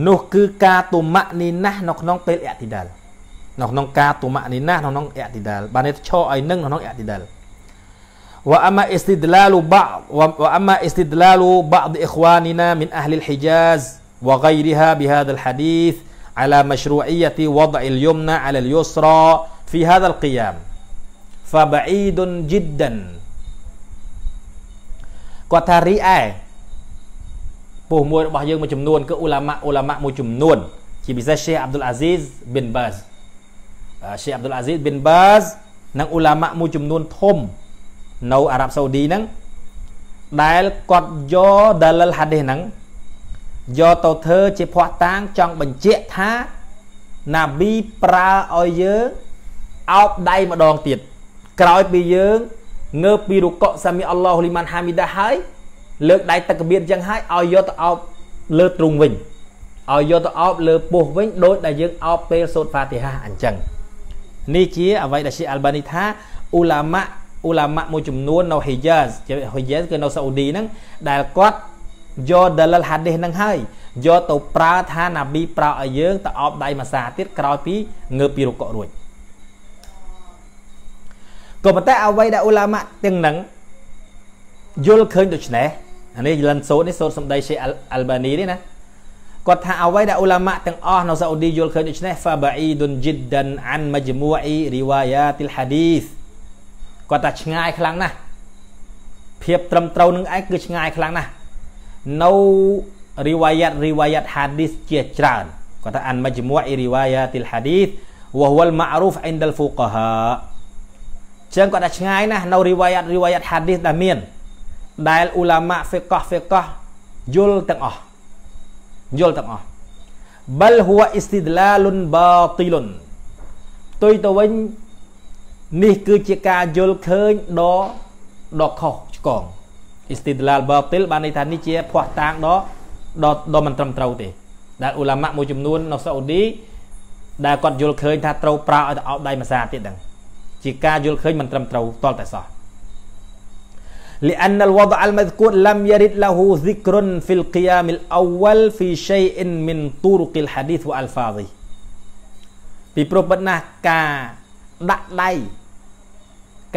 នោះគឺការទុមៈនីណាស់នៅក្នុងពេលអតិដាលនៅក្នុងការទុមៈនីណាស់នៅក្នុងអតិដាលបាននេះឈរឲ្យនឹងនៅក្នុងអតិដាល وأما استدلال بعض وأما استدلال بعض إخواننا من أهل الحجاز وغيرها بهذا الحديث على مشروعية وضع اليمنى على اليسرى في هذا القيام فبعيد جدا គាត់ថារីឯពុះមួយរបស់យើងមួយចំនួនគឺអ៊ូឡាម៉ាអ៊ូឡាម៉ាមួយចំនួន ជាពិសេស Sheikh Abdul Aziz bin Baz Sheikh Abdul Aziz bin Baz និងអ៊ូឡាម៉ាមួយចំនួនធំនៅអារ៉ាប់សាអូឌីហ្នឹងដែលគាត់យកដាលលហាឌីសហ្នឹងយកទៅធ្វើជាភ័ស្តុតាងចង់បញ្ជាក់ថា ណាប៊ីប្រើឲ្យយើងអោបដៃម្ដងទៀតក្រោយពីយើងងើបពីរុកុសាមីអល់ឡោះលីម៉ាន់ហាមីដាហើយលើកដៃទឹកកបៀតចឹងហើយឲ្យយកទៅអោបលើទ្រូងវិញឲ្យយកទៅអោបលើពោះវិញដោយដែលយើងអោបពេលសូត្រហ្វាទីហាអញ្ចឹងនេះជាអ្វីដែលជាអាល់បានីថាអ៊ូឡាម៉ាអ៊ូឡាម៉ាមួយចំនួន នៅហេយ៉ាសហេយ៉ាសគឺនៅសាអូឌីហ្នឹងដែលគាត់យកដលលហាឌីសហ្នឹងហើយយកទៅប្រើថាណាប៊ីប្រើឲ្យយើងទៅអោបដៃម៉ាសាទៀតក្រោយពីងើបពីរុកុរួចក៏ប៉ុន្តែអ្វីដែលឧឡាម៉ាទាំងនឹងយល់ឃើញដូចនេះអានេះលិនសូតនេះសូតសម្ដីឈីអាល់បានីនេះណាគាត់ថាអ្វីដែលឧឡាម៉ាទាំងអស់នៅសាអូឌីយល់ឃើញដូចនេះ fabaidun jiddan an majmu'i riwayatil hadith គាត់ថាឆ្ងាយខ្លាំងណាស់ភាពត្រឹមត្រូវនឹងឯងគឺឆ្ងាយខ្លាំងណាស់នៅ riwayat riwayat hadith ជាច្រើនគាត់ថា an majmu'i riwayatil hadith wa huwa al ma'ruf 'inda al fuqaha ចឹងគាត់ថាឆ្ងាយណាស់នៅរីវ៉ៃអត់រីវ៉ៃអត់ហាឌីសដែលមានដែលអ៊ូឡាម៉ាហ្វេកោះហ្វេកោះយល់ទាំងអស់យល់ទាំងអស់ bal huwa istidlalun batilun ទុយទៅវិញនេះគឺជាការយល់ឃើញដ៏ដ៏ខុសឆ្គង istidlal batil បានន័យថានេះជាភ័ស្តុតាងដ៏ដ៏ដ៏មិនត្រឹមត្រូវទេ ដែលអ៊ូឡាម៉ាមួយចំនួននៅសាអូឌីដែលគាត់យល់ឃើញថាត្រូវប្រើឲ្យទៅអោបដៃម្សាទៀតហ្នឹងជាការយល់ឃើញមិនត្រឹមត្រូវតលតែសោះ لأن الوضع المذكور لم يرد له ذكر في القيام الأول في شيء من طرق الحديث وألفاظه ពីប្របិតណាស់ការដាក់ដៃ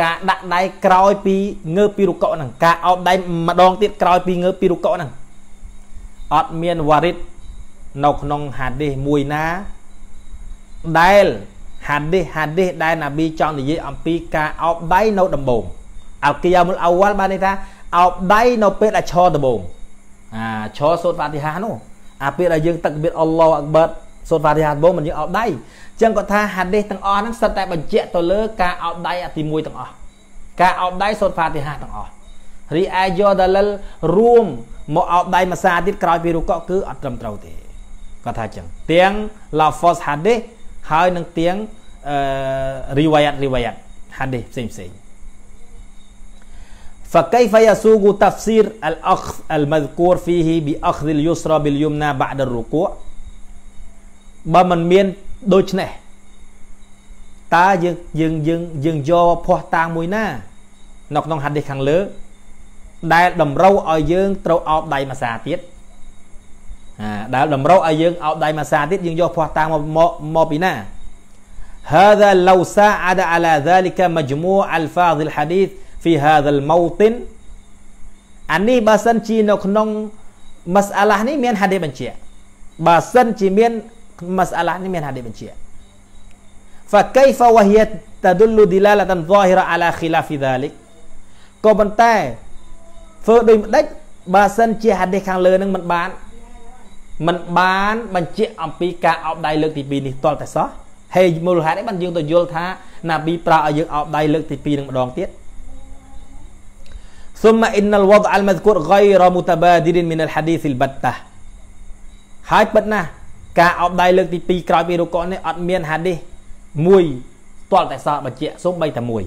ការដាក់ដៃក្រោយពីងើបពីរុកៈហ្នឹងការអោបដៃម្ដងទៀតក្រោយពីងើបពីរុកៈហ្នឹងអត់មានវ៉ារិតនៅក្នុងហាឌីសមួយណាដែលហាឌីសហាឌីសដែលណាប៊ីចង់និយាយអំពីការអោបដៃនៅដំបូងអល់គីយ៉ាមុលអវ៉ាល់បានន័យថាអោបដៃនៅពេលដែលឈរដំបូងអាឈរសូត្រវ៉ាទីហានោះអាពេលដែលយើងទឹកបៀតអល់ឡោះអក្បតសូត្រវ៉ាទីហាដំបូងមិនយើងអោបដៃអញ្ចឹងគាត់ថាហាឌីសទាំងអស់ហ្នឹងសិតតែបញ្ជាក់ទៅលើការអោបដៃអាទី1ទាំងអស់ការអោបដៃសូត្រវ៉ាទីហាទាំងអស់រីឯយកដលិលរួមមកអោបដៃមួយសារទៀតក្រោយពីរុកកគឺអត់ត្រឹមត្រូវទេគាត់ថាអញ្ចឹងទាំងឡាហ្វសហាឌីសហើយនឹងទៀងអឺរីវ៉ាយ៉ាត់រីវ៉ាយ៉ាត់ហាឌីសផ្សេងផ្សេង فكيف يسوق تفسير الأخذ المذكور فيه بأخذ اليسرى باليمنى بعد الركوع បើมันមានដូច្នេះតើយើងយើងយើងយើងយកភ័ស្តុតាងមួយណានៅក្នុងហាឌីសខាងលើ ដែលតម្រូវឲ្យយើង ត្រូវអោបដៃមួយសាទៀតដែលតម្រូវឲ្យយើងអោបដៃម៉ាសាទៀតយើងយកភ័ស្តុតាងមកមកពីណា هذا لو ساعد على ذلك مجموع الفاظ الحديث في هذا الموطن អានេះបើសិនជានៅក្នុងម៉ាសាឡានេះមានហាឌីសបញ្ជាក់បើសិនជាមានម៉ាសាឡានេះមានហាឌីសបញ្ជាក់ فكيف وهي تدل دلالة ظاهرة على خلاف ذلك ក៏ប៉ុន្តែធ្វើដូចម្ដេចបើសិនជាហាឌីសខាងលើនឹងមិនបានมันបានបញ្ជាក់អំពីការអោបដៃលើកទី2នេះតលតែសោះហេមូលហេតុអីបានយើងទៅយល់ថាណាប៊ីប្រាប់ឲ្យយើងអោបដៃលើកទី2នឹងម្ដងទៀត ثم ان الوضع المذكور غير متبادر من الحديث البتة ហើយពិតណាស់ការអបដៃលើកទី2ក្រោយពីរុកនេះអត់មានហាឌីសមួយទាល់តែសោះបញ្ជាក់សូម្បីតែមួយ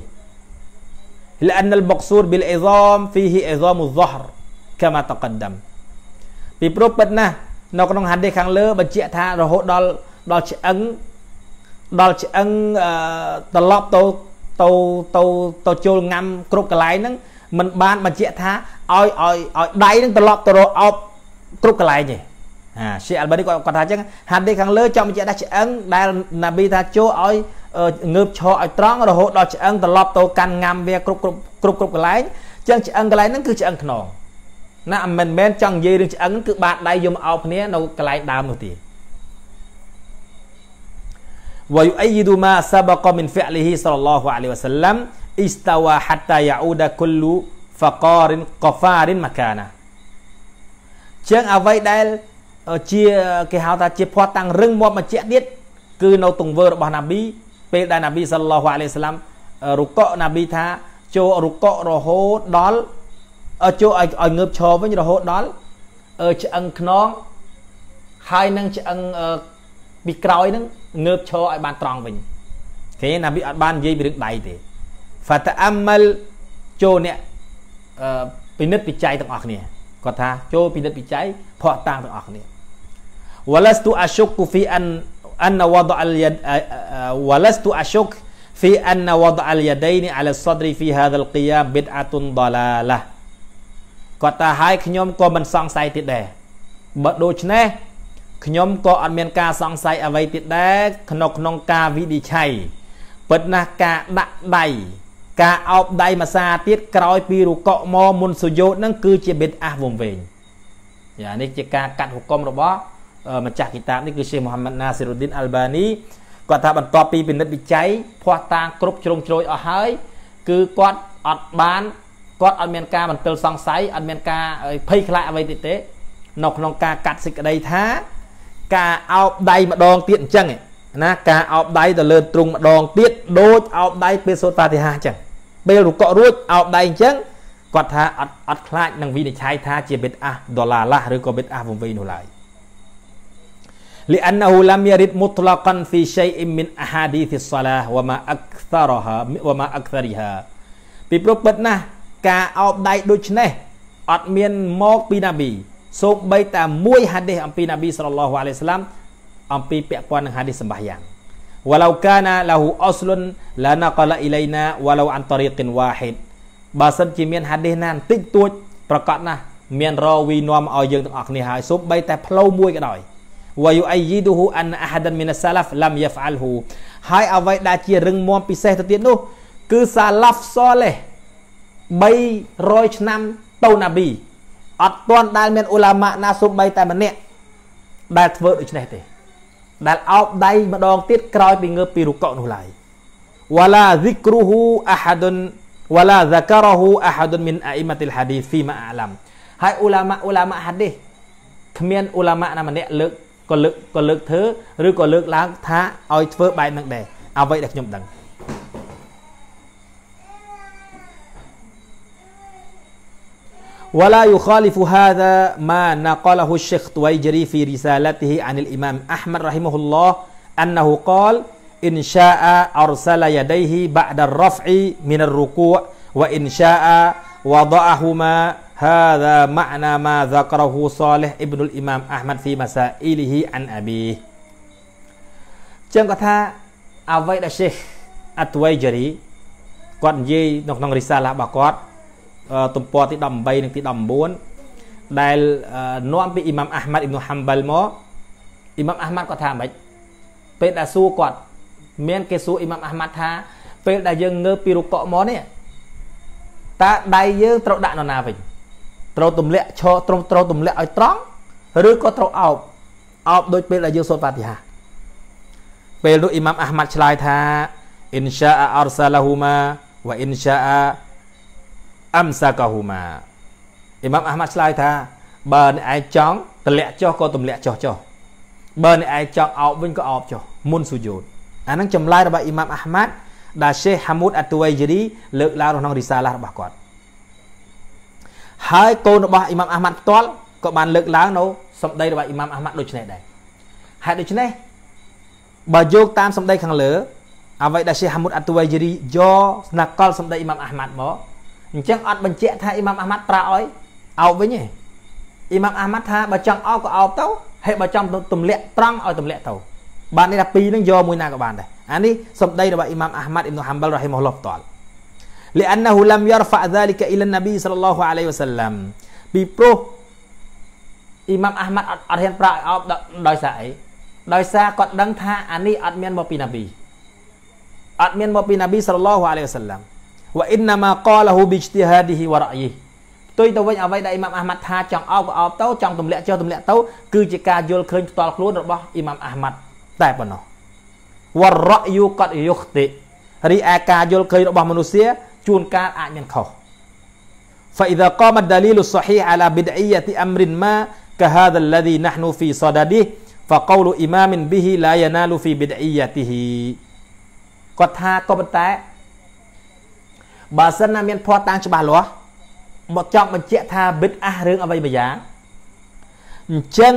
لأن المقصور بالعظام فيه عظام الظهر كما تقدم ពីព្រោះពិតណាស់នៅក្នុងហាឌីសខាងលើបញ្ជាក់ថារហូតដល់ដល់ឆ្អឹងដល់ឆ្អឹងត្រឡប់ទៅទៅទៅទៅជុលងាំគ្រប់កន្លែងហ្នឹងมันបានបញ្ជាក់ថាឲ្យឲ្យឲ្យដៃហ្នឹងត្រឡប់ទៅរកអប់គ្រប់កន្លែងទេអាឈីអាល់បានីគាត់គាត់ថាអញ្ចឹងហាឌីសខាងលើចង់បញ្ជាក់ថាឆ្អឹងដែលណាប៊ីថាចូលឲ្យងើបឈរឲ្យត្រង់រហូតដល់ឆ្អឹងត្រឡប់ទៅកាន់ងាំវាគ្រប់គ្រប់គ្រប់គ្រប់កន្លែងអញ្ចឹងឆ្អឹងកន្លែងហ្នឹងគឺឆ្អឹងខ្នងណាមិនមែនចង់និយាយរឿងឆ្អឹងគឺបាតដៃយកមកអោបគ្នានៅកន្លែងដើមនោះទេវយអ៊ីឌូម៉ាសាបកមិនហ្វអលីហ៊ីសលឡោះអាឡៃវ៉ាសាឡាំអ៊ីស្តាវ៉ាហាតាយ៉ាអ៊ូដាគុលូហ្វាការិនកហ្វារិនម៉ាកាណាជាងអ្វីដែលជាគេហៅថាជាភ័ស្តុតាងរឹងមាំបញ្ជាក់ទៀតគឺនៅទង្វើរបស់ណាប៊ីពេលដែលណាប៊ីសលឡោះអាឡៃវ៉ាសាឡាំរុកកណាប៊ីថា ចូលរុកករហូតដល់ចូលឲ្យឲ្យងើបឈរវិញរហូតដល់ឆ្អឹងខ្នងហើយនឹងឆ្អឹងពីក្រោយហ្នឹងងើបឈរឲ្យបានត្រង់វិញឃើញណាប៊ីអត់បាននិយាយពីរឿងដៃទេហ្វាតាអាម៉លចូលអ្នកពិនិត្យពិច័យទាំងអស់គ្នាគាត់ថាចូលពិនិត្យពិច័យផកតាំងទាំងអស់គ្នា ولست أشك في أن أن وضع اليد ولست أشك في أن وضع اليدين على الصدر في هذا القيام بدعة ضلالة គាត់ថាហើយខ្ញុំក៏មិនសង្ស័យទៀតដែរបើដូច្នេះខ្ញុំក៏អត់មាន ការសង្ស័យអ្វីទៀតដែរក្នុងក្នុងការវិនិច្ឆ័យពិតណាស់ការដាក់ដៃការអោបដៃមសាទៀតក្រោយពីរុកកមកមុនសុយោតនឹងគឺជាបិទអាសវងវែងយ៉ានេះជាការកាត់ហុកុមរបស់ម្ចាស់គីតាបនេះគឺ Sheikh Muhammad Nasiruddin Albani គាត់ថាបន្ទាប់ពីពិនិត្យវិច័យភ័ស្តុតាងគ្រប់ជ្រុងជ្រោយអស់ហើយគឺគាត់អត់បានគាត់អត់មានការមន្ទិលសង្ស័យអត់មានការភ័យខ្លាចអ្វីទៀតទេនៅក្នុងការកាត់សេចក្តីថា ការអោបដៃម្ដងទៀតអញ្ចឹងណា ការអោបដៃទៅលើទ្រុងម្ដងទៀត ដូចអោបដៃពេលសូត្របាតិហាអញ្ចឹងពេលរុកក់រួចអោបដៃអញ្ចឹងគាត់ថាអត់អត់ខ្លាចនឹងវិនិច្ឆ័យថាជាបិទអាសដុល្លារឡាស់ឬក៏បិទអាសវង្វេនោះឡើយ لأنه لم يرد مطلقا في شيء من أحاديث الصلاة وما أكثرها وما أكثرها ពីព្រោះពិតណាស់ការអោបដៃដូចនេះអត់មានមកពីណាប៊ីសូម្បីតែមួយហាឌីសអំពីណាប៊ីសល្លឡោះអាឡៃសាឡាមអំពីពាក់ព័ន្ធនឹងហាឌីសសម្បាយ៉ាង walau kana lahu aslun la naqala ilaina walau an tariqin wahid បើសិនជាមានហាឌីសណាបន្តិចតួច ប្រកាសណាស់មានរវីនាំឲ្យយើងទាំងអស់គ្នាហើយសូម្បីតែ ផ្លូវមួយក៏ដោយ wa yu'ayyiduhu an ahadan min as-salaf lam yaf'alhu ហើយអ្វីដែលជារឹងមាំពិសេសទៅទៀតនោះ គឺសាឡាហ្វសលេះ300ឆ្នាំតូណាប៊ីអត់ទាន់ដែលមានអ៊ុឡាម៉ាណាសូម្បីតែម្នាក់ដែលធ្វើដូច្នេះទេ ដែលអោបដៃម្ដងទៀតក្រោយពីងើបពីរុកកនោះឡើយ ولا ذكره احد ولا ذكره احد من ائمه الحديث فيما اعلم ហើយអ៊ុឡាម៉ាអ៊ុឡាម៉ាហាឌីសគ្មានអ៊ុឡាម៉ាណាម្នាក់លើកក៏លើកក៏លើកធ្វើឬក៏លើកឡើងថាឲ្យធ្វើបែបនឹងដែរអ្វីដែលខ្ញុំដឹង ولا يخالف هذا ما نقله الشيخ طويجري في رسالته عن الإمام أحمد رحمه الله أنه قال إن شاء أرسل يديه بعد الرفع من الركوع وإن شاء وضعهما هذا معنى ما ذكره صالح ابن الإمام أحمد في مسائله عن أبيه الشيخ ចឹងគាត់ថាអ្វីដែល نقنق رسالة بقوات ទំព័រទី18និងទី19ដែលនាំពីអ៊ីម៉ាំអាហ្មាត់អ៊ីប្នុហាំបាល់មកអ៊ីម៉ាំអាហ្មាត់គាត់ថាម៉េចពេលដែលសួរគាត់មានគេសួរអ៊ីម៉ាំអាហ្មាត់ថា ពេលដែលយើងងើបពីរុកកមកនេះតើដៃយើងត្រូវដាក់នរណាវិញត្រូវទម្លាក់ឈរត្រង់ត្រូវទម្លាក់ឲ្យត្រង់ឬក៏ត្រូវអោបអោបដូចពេលដែលយើងសូត្រហ្វាទីហាពេលនោះអ៊ីម៉ាំអាហ្មាត់ឆ្លើយថាអ៊ីនសាអអរសាឡាហ៊ូម៉ាវ៉ាអ៊ីនសាអអឹមសាកាហ៊ូម៉ាអ៊ីម៉ាំអាហ្មាត់ឆ្លើយថា បើអ្នកឯងចង់ទម្លាក់ចុះក៏ទម្លាក់ចុះចុះបើអ្នកឯងចង់អោបវិញក៏អោបចុះមុនស៊ូយោតអានឹងចម្លើយរបស់អ៊ីម៉ាំអាហ្មាត់ដែលសេះហាមូតអាតូវៃយេរី លើកឡើងក្នុងរីសាឡារបស់គាត់ហើយកូនរបស់អ៊ីម៉ាំអាហ្មាត់ផ្ទាល់ក៏បានលើកឡើងនៅសម្ដី របស់អ៊ីម៉ាំអាហ្មាត់ដូចនេះដែរហេតុដូច្នេះបើយកតាមសម្ដីខាងលើអ្វីដែលសេះហាមូតអាតូវៃយេរីយកស្នកលសម្ដីអ៊ីម៉ាំអាហ្មាត់មកអញ្ចឹងអត់បញ្ជាក់ថាអ៊ីម៉ាំអាម៉ាត់ប្រើឲ្យអោបវិញទេអ៊ីម៉ាំអាម៉ាត់ថាបើចង់អោបក៏អោបទៅហើយបើចង់ទម្លាក់ត្រង់ឲ្យទម្លាក់ទៅបាននេះថាពីរនឹងយកមួយណាក៏បានដែរអានេះសម្ដីរបស់អ៊ីម៉ាំអាម៉ាត់អ៊ីមនូហាំបលរ៉ហ៊ីម៉ុលឡោះផ្ទាល់ لأنه لم يرفع ذلك إلى النبي صلى الله عليه وسلم ពីព្រោះអ៊ីម៉ាំអាម៉ាត់អត់អត់ហ៊ានប្រើឲ្យអោបដោយសារអីដោយសារគាត់ដឹងថាអានេះអត់មានមកពីនប៊ីអត់មានមកពីនប៊ីសល្លោះអាឡៃវសាឡាំវ៉ាអ៊ីនណាម៉ាកលហ៊ូប៊ីជទីហាឌីហ៊ីវ៉ារ៉ាយីផ្ទុយទៅវិញអ្វីដែលអ៊ីម៉ាមអាហ្មាត់ថាចង់អោបក៏អោបទៅ ចង់ទម្លាក់ចុះទម្លាក់ទៅគឺជាការយល់ឃើញផ្ទាល់ខ្លួនរបស់អ៊ីម៉ាមអាហ្មាត់តែប៉ុណ្ណោះវ៉ារ៉ាយូកតយុខតិរីឯការយល់ឃើញរបស់មនុស្សជួនកាលអាចមានខុស فإذا قام الدليل الصحيح على بدعية أمر ما كهذا الذي نحن في صدده فقول إمام به لا ينال في بدعيته គាត់ថាក៏ប៉ុន្តែបើសិនណាមានភ័ស្តុតាងច្បាស់លាស់មកចង់បញ្ជាក់ថាបិទអាសរឿងអ្វីម្យ៉ាងអញ្ចឹង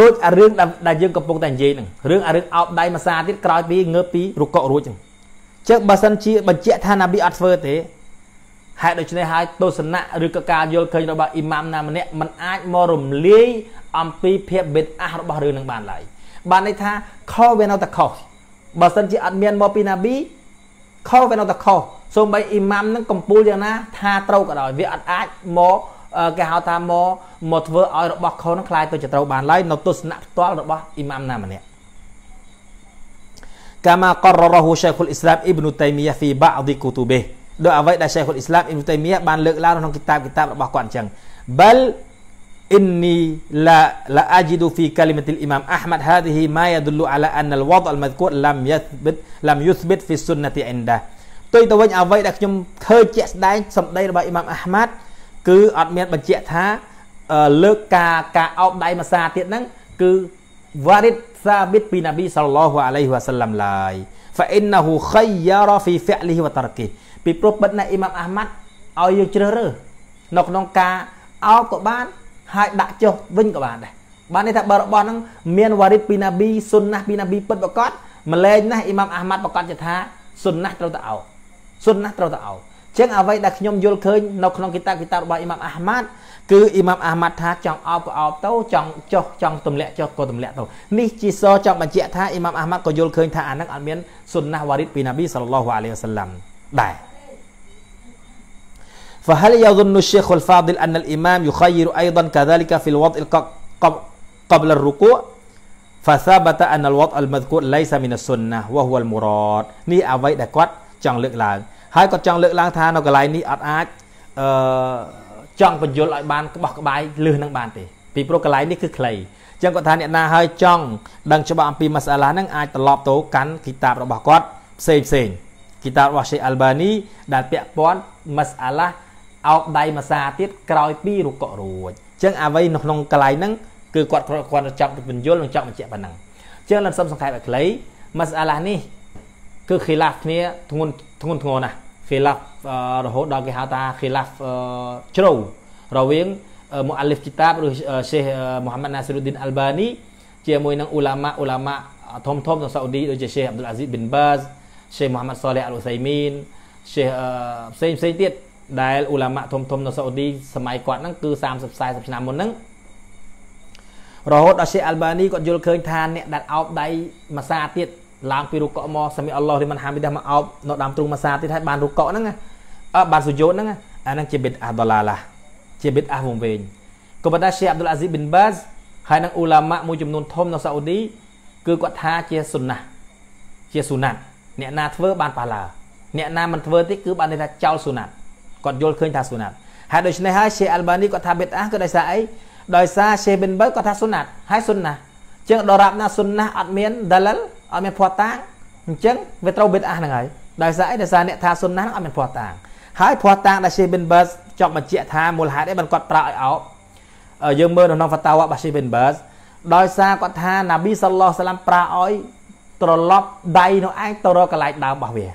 ដូចអារឿងដែលយើងកំពុងតែនិយាយហ្នឹងរឿងអារឿងអោបដៃមួយសាទៀតក្រោយពីងើបពីរុកករួចហ្នឹងចឹងបើសិនជាបញ្ជាក់ថាណាប៊ីអត់ធ្វើទេហេតុដូច្នេះហើយទស្សនៈឬក៏ការយល់ឃើញរបស់អ៊ីម៉ាមណាម្នាក់มันអាចមករំលាយអំពីភាពបិទអាសរបស់រឿងនឹងបានឡើយបានន័យថាខុសវានៅតែខុសបើសិនជាអត់មានមកពីណាប៊ីខុសវានៅតែខុសសូម្បីអ៊ីម៉ាំនឹងកំពូលយ៉ាងណាថាត្រូវក៏ដោយ វាអត់អាចមកគេហៅថាមកមកធ្វើឲ្យរបស់ខុសនឹងคล้ายទៅជាត្រូវបានឡើយនៅទស្សនៈផ្ទាល់របស់អ៊ីម៉ាំណាម្នាក់ كما قرره شيخ الاسلام ابن تيميه في بعض كتبه ដោយអ្វីដែល Sheikh al-Islam Ibn Taymiyyah បានលើកឡើងក្នុងគិតាបគិតាបរបស់គាត់អញ្ចឹង بل إني لا لا أجد في كلمة الإمام أحمد هذه ما يدل على أن الوضع المذكور لم يثبت لم يثبت في السنة عنده ទុយទៅវិញអ្វីដែលខ្ញុំឃើញជាក់ស្ដែងសម្ដីរបស់អ៊ីម៉ាមអាហ្មាត់គឺអត់មានបញ្ជាក់ថាលើកការការអោបដៃមួយសាទៀតហ្នឹងគឺ warid sabit ពីនប៊ីសល្លោះអាឡៃហ៊ីវ៉ាសាឡាំឡាយ fa innahu khayyara fi fi'lihi wa tarkih ពីព្រោះបិទណាអ៊ីម៉ាមអាហ្មាត់ឲ្យយើងជ្រើសរើសនៅក្នុងការអោបក៏បានហើយដាក់ចុះវិញក៏បានដែរបាននេះថាបើរបស់ហ្នឹងមានវ៉ារីបពីណាប៊ីសុនណាពីណាប៊ីពិតប្រកបម្លែងណាស់អ៊ីម៉ាំអាហ្មាត់ប្រកាសថាសុនណាស់ត្រូវតែអោសុនណាស់ត្រូវតែអោចឹងអ្វីដែលខ្ញុំយល់ឃើញនៅក្នុងគីតាគីតារបស់អ៊ីម៉ាំអាហ្មាត់គឺអ៊ីម៉ាំអាហ្មាត់ថាចង់អោបក៏អោបទៅចង់ចុះចង់ទម្លាក់ចុះក៏ទម្លាក់ទៅនេះជាសចង់បញ្ជាក់ថាអ៊ីម៉ាំអាហ្មាត់ក៏យល់ឃើញ ថាអាហ្នឹងអត់មានសុនណាស់វ៉ារីបពីណាប៊ីសល្លឡោះអាឡៃវ៉ាសាឡាំដែរ فهل يظن الشيخ الفاضل أن الإمام يخير أيضا كذلك في الوضع قبل الركوع فثبت أن الوضع المذكور ليس من السنة وهو المراد នេះអ្វីដែលគាត់ចង់លើកឡើងហើយគាត់ចង់លើកឡើងថានៅកន្លែងនេះអត់អាចអឺចង់បញ្យល់ឲ្យបានក្បោះក្បាយលឺនឹងបានទេពីព្រោះកន្លែងនេះគឺខ្លីអញ្ចឹងគាត់ថាអ្នកណាហើយចង់ដឹងច្បាស់អំពីម៉ាសាឡាហ្នឹងអាចត្រឡប់ទៅកាន់គីតាបរបស់គាត់ផ្សេងផ្សេងគីតាបរបស់ Sheikh Albani ដែលពាក់ព័ន្ធម៉ាសាឡាអោបដៃមួយសាទៀតក្រោយពីរុកករួចអញ្ចឹងអ្វីនៅក្នុងកន្លែងហ្នឹងគឺគាត់គាត់ចង់ពន្យល់និងចង់បញ្ជាក់ប៉ុណ្ណឹងអញ្ចឹងលំសំសង្ខេបឲ្យខ្លីម៉ាសាឡានេះគឺ khilaf គ្នាធ្ងន់ធ្ងន់ធ្ងរណាស់ khilaf រហូតដល់គេហៅថា khilaf ជ្រៅរវាងមូអាលីហ្វគីតាបឬសេះមូហាម៉ាត់ណាស៊ីរុឌីនអាល់បានីជាមួយនឹងអ៊ូឡាម៉ាអ៊ូឡាម៉ាធំធំនៅសាអូឌីដូចជាសេះអាប់ឌុលអាស៊ីប៊ីនបាសសេះមូហាម៉ាត់សាលេះអល់អ៊ូសៃមីនសេះផ្សេងផ្សេងទៀតដែលឧឡាម៉ាធំធំនៅសាអូឌីសម័យគាត់ហ្នឹងគឺ30 40ឆ្នាំមុនហ្នឹងរហូតដល់ Sheikh Albani គាត់យល់ឃើញថាអ្នកដែលអោបដៃម៉ាសាទៀតឡើងពីរុកកមកសាមីអល់ឡោះលីមិនហាមីដាមកអោបនៅដើមទ្រូងម៉ាសាទៀតហើយបានរុកកហ្នឹងអឺបានសុយោតហ្នឹងអាហ្នឹងជាបិទអាដុល្លាឡាជាបិទអាវងវែងក៏ប៉ុន្តែ Sheikh Abdul Aziz bin Baz ហើយនឹងឧឡាម៉ាមួយចំនួនធំនៅសាអូឌីគឺគាត់ថាជាសុណាជាសុណាត់អ្នកណាធ្វើ បានប៉ាឡាអ្នកណាមិនធ្វើទេគឺបានន័យថាចោលសុណាត់គាត់យល់ឃើញថាសុណាត់ហើយដូច្នេះហើយឆេអាល់បានីគាត់ថាបេតអាគឺដោយសារអីដោយសារឆេបិនបើគាត់ថាសុណាត់ហើយសុណាជាងដរាបណាសុណាអត់មានដលលអត់មានភ័ស្តុតាងអញ្ចឹងវាត្រូវបេតអាហ្នឹងហើយដោយសារអីដោយសារអ្នកថាសុណាហ្នឹងអត់មានភ័ស្តុតាងហើយភ័ស្តុតាងដែលឆេបិនបើចង់បញ្ជាក់ថាមូលហេតុអីបានគាត់ប្រើឲ្យអោបយើងមើលនៅក្នុង fatawa របស់ Sheikh bin Baz ដោយសារគាត់ថា Nabi sallallahu alaihi wasallam ប្រើឲ្យត្រឡប់ដៃនោះឯងទៅរកកន្លែងដើមរបស់វា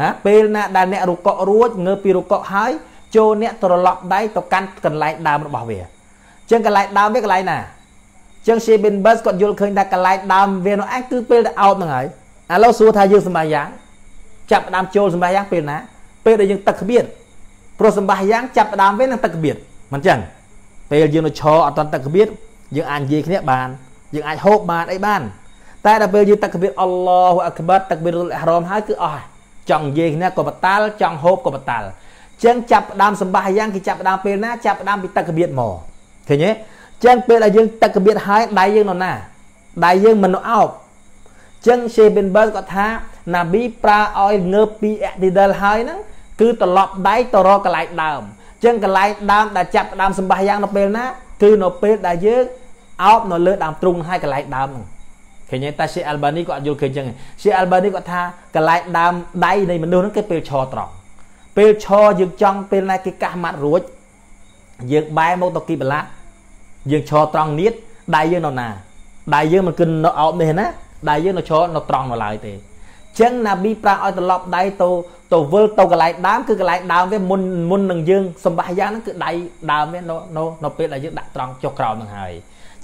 ហាពេលណា ដែលអ្នករុកករួចងើពីរុកកហើយចូលអ្នក ត្រឡប់ដៃទៅកាន់កន្លែងដើមរបស់វាអញ្ចឹងកន្លែងដើមវាកន្លែងណាអញ្ចឹង Shebin Bus គាត់យល់ឃើញថាកន្លែងដើមវានោះឯងគឺពេលដែលអោបហ្នឹងហើយឥឡូវសួរថាយើងសម្បាយ៉ាង ចាប់ដើមចូលសម្បាយ៉ាង ពេលណាពេលដែលយើងទឹកក្បៀតព្រោះសម្បាយ៉ាងចាប់ដើមវានឹងទឹកក្បៀតមិនអញ្ចឹងពេលយើងនៅឈរអត់តន់ទឹកក្បៀតយើង អាចនិយាយគ្នាបានយើងអាចហូបបានអីបាន តែដល់ពេលយើងទឹកក្បៀតអល់ឡោះអាក្បាត់ទឹកក្បៀតរុលអ៊ីហ្រាមហើយគឺអស់ហើយចង់និយាយគ្នាក៏បតាល់ចង់ហូបក៏បតាល់ចឹងចាប់ផ្ដើមសម្បាសយ៉ាងគេចាប់ផ្ដើមពេលណា ចាប់ផ្ដើមពីទឹកកបៀតមកឃើញទេចឹងពេលដែលយើងទឹកកបៀតហើយដៃយើងនៅណាដៃយើងមិននៅអោបចឹង Sheikh bin Baz គាត់ថា ណាប៊ីប្រើឲ្យងើបពីអឌីដលហើយហ្នឹងគឺត្រឡប់ដៃទៅរកកន្លែងដើមចឹងកន្លែងដើមដែលចាប់ផ្ដើមសម្បាសយ៉ាងនៅពេលណាគឺនៅពេលដែលយើងអោបនៅលើដើមទ្រូងហើយកន្លែងដើមហ្នឹងឃើញទេតែ Sheikh Albani គាត់អត់យល់ឃើញចឹងទេ Sheikh Albani គាត់ថាកលែកដើមដៃនៃមនុស្សហ្នឹងគេពេលឈរត្រង់ពេលឈរយើងចង់ពេលណាគេកាស់ម៉ាត់រួចយើងបែរមកទៅគីបឡាយើងឈរត្រង់ទៀតដៃយើងនៅណាដៃយើងមិនគិននៅអោបនេះណាដៃយើងនៅឈរនៅត្រង់នៅឡើយទេចឹងណាប៊ីប្រាឲ្យត្រឡប់ដៃទៅទៅវិលទៅកន្លែងដើមគឺកន្លែងដើមវាមុនមុននឹងយើងសម្បាសយ៉ាងហ្នឹងគឺដៃដើមវានៅនៅពេលដែលយើងដាក់ត្រង់ចុះក្រោមហ្នឹងហើយ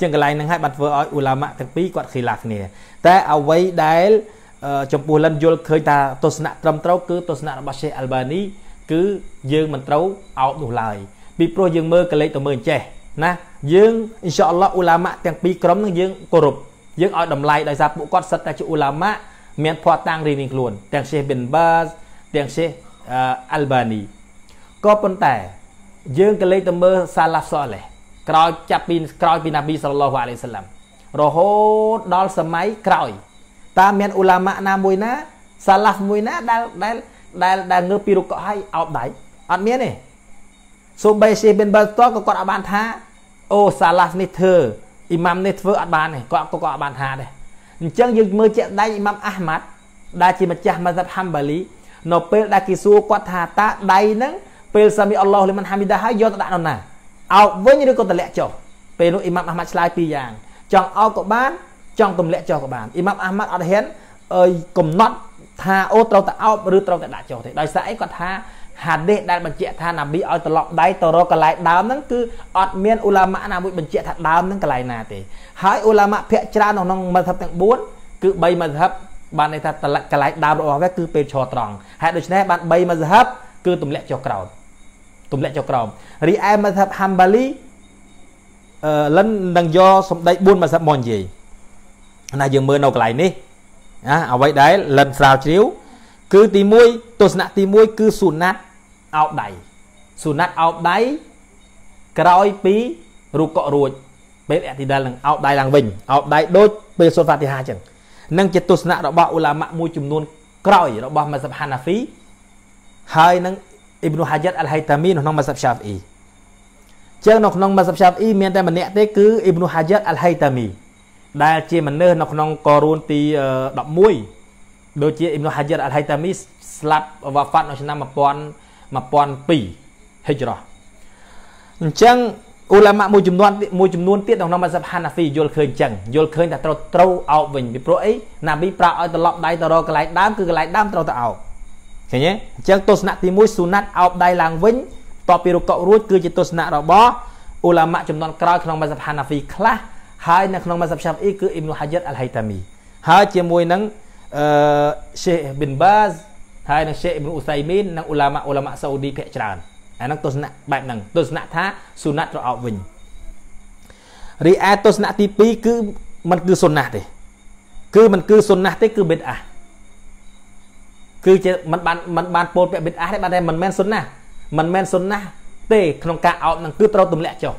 ជាងកន្លែងហ្នឹងហើយបានធ្វើឲ្យឧឡាម៉ាទាំងពីរគាត់ខីឡាគ្នាតែអ្វីដែលចំពោះលិនយល់ឃើញថាទស្សនៈត្រឹមត្រូវគឺទស្សនៈរបស់ Sheikh Albani គឺយើងមិនត្រូវអោបនោះឡើយពីព្រោះយើងមើលកលេចទៅមើលអញ្ចេះណាយើងអ៊ីនសាអល់ឡោះឧឡាម៉ាទាំងពីរក្រុមនឹងយើងគោរពយើងឲ្យតម្លៃដោយសារពួកគាត់សិតតែជាឧឡាម៉ាមានភ័ស្តុតាងរៀងៗខ្លួន ទាំង Sheikh bin Baz ទាំង Sheikh Albani ក៏ប៉ុន្តែយើងក៏លេចទៅមើលសាឡាហ្វសលេះក្រោយចាប់ពីក្រោយពីណាប៊ីសល្លោះអាឡៃសាឡាំរហូតដល់សម័យក្រោយតើមានអ៊ូឡាម៉ាណាមួយណា សាឡាហ្វមួយណាដែលដែលដែលដែលងើបពីរុកកហើយអោបដៃអត់មានទេសូម្បីស៊ីបិនបាល់តក៏គាត់អាចបានថាអូសាឡាហ្វនេះធ្វើអ៊ីម៉ាំនេះធ្វើអត់បានទេគាត់ក៏គាត់អាចបានថាដែរអញ្ចឹងយើងមើលជាក់ដៃអ៊ីម៉ាំអាហ្មាត់ដែលជាម្ចាស់ម៉ាសាប់ហាំបាលីនៅពេលដែលគេសួរគាត់ថាតើដៃហ្នឹងពេលសាមីអល់ឡោះលីមិនហាមីដាហើយយកទៅដាក់នៅណាអោបវិញឬក៏ទម្លាក់ចុះពេលនោះអ៊ីម៉ាំអាហ្មាត់ឆ្លើយពីរយ៉ាង ចង់អោបក៏បាន ចង់ទម្លាក់ចុះក៏បានអ៊ីម៉ាំអាហ្មាត់អត់ហ៊ានកំណត់ថាអូត្រូវតែអោបឬត្រូវតែដាក់ចុះទេដោយសារអីគាត់ថាហាឌីសដែលបញ្ជាក់ថាណាប៊ីឲ្យត្រឡប់ដៃទៅរកកន្លែងដើមហ្នឹងគឺអត់មានឧឡាម៉ាណាមួយបញ្ជាក់ថាដើមហ្នឹងកន្លែងណាទេហើយឧឡាម៉ាភាគច្រើននៅក្នុងមជ្ឈិបទាំង4គឺ3មជ្ឈិបបានន័យថាកន្លែងដើមរបស់វាគឺពេលឈរត្រង់ហេតុដូច្នេះបាន3មជ្ឈិបគឺទម្លាក់ចុះក្រោតទម្លាក់ចុះក្រោមរីឯមសាប់ហាំបាលីអឺលិននឹងយកសម្ដី4មសាប់មកនិយាយណាយើងមើលនៅកន្លែងនេះណាអ្វីដែលលិនស្រាវជ្រាវគឺទី1ទស្សនៈទី1គឺសុណាត់អោបដៃសុណាត់អោបដៃក្រោយពីរុកករួចពេលអតិដាលនឹងអោបដៃឡើងវិញអោបដៃដូចពេលសូត្រហ្វាទីហាចឹងនឹងជាទស្សនៈរបស់ឧឡាម៉ាក់មួយចំនួនក្រោយរបស់ម៉ាសាប់ហានាហ្វីហើយនឹងអ៊ីប្នូហាយ៉ាត់អលហៃតាមីនៅក្នុងម៉ាសាប់ឆាហ្វអ៊ីចឹងនៅក្នុងម៉ាសាប់ឆាហ្វអ៊ីមានតែម្នាក់ទេគឺអ៊ីប្នូហាយ៉ាត់អលហៃតាមីដែលជាមនុស្សនៅក្នុងកូរូនទី11ដូចជាអ៊ីប្នូហាយ៉ាត់អលហៃតាមីស្លាប់វ៉ាហ្វាត់នៅឆ្នាំ1000 1002ហិជ្រោះអញ្ចឹងអ៊ូឡាម៉ាមួយចំនួនមួយចំនួនទៀតក្នុងម៉ាសាប់ហានាហ្វីយល់ឃើញចឹងយល់ឃើញថាត្រូវត្រូវអោបវិញពីព្រោះអីណាប៊ីប្រាប់ឲ្យត្រឡប់ដៃទៅរកកន្លែងដើមគឺកន្លែងដើមត្រូវទៅអោបឃើញទេអញ្ចឹងទស្សនៈទី1ស៊ូណាត់អោបដៃឡើងវិញតបពីរុកករួចគឺជាទស្សនៈរបស់អ៊ូឡាម៉ាចំនួនក្រោយក្នុងមសាហានាហ្វីខ្លះ ហើយនៅក្នុងមសាហាអ៊ីគឺអ៊ីមនុហាយ៉ាត់អលហៃតាមី ហើយជាមួយនឹងអឺសេះប៊ីនបាសហើយនឹងសេះអ៊ីមនុអ៊ូសៃមីននិងអ៊ូឡាម៉ាអ៊ូឡាម៉ាសាអូឌីភាគច្រើនអាហ្នឹងទស្សនៈបែបហ្នឹងទស្សនៈថាស៊ូណាត់ត្រអប់វិញរីឯទស្សនៈទី2គឺมันគឺស៊ុនណាស់ទេគឺมันគឺស៊ុនណាស់ទេគឺបិទអាគឺជាมันបានมันបានពោលពាក្យបិទអាសទេបាទតែមិនមែនសុនណាមិនមែនសុនណាទេក្នុងការអោបនឹងគឺត្រូវទម្លាក់ចុះ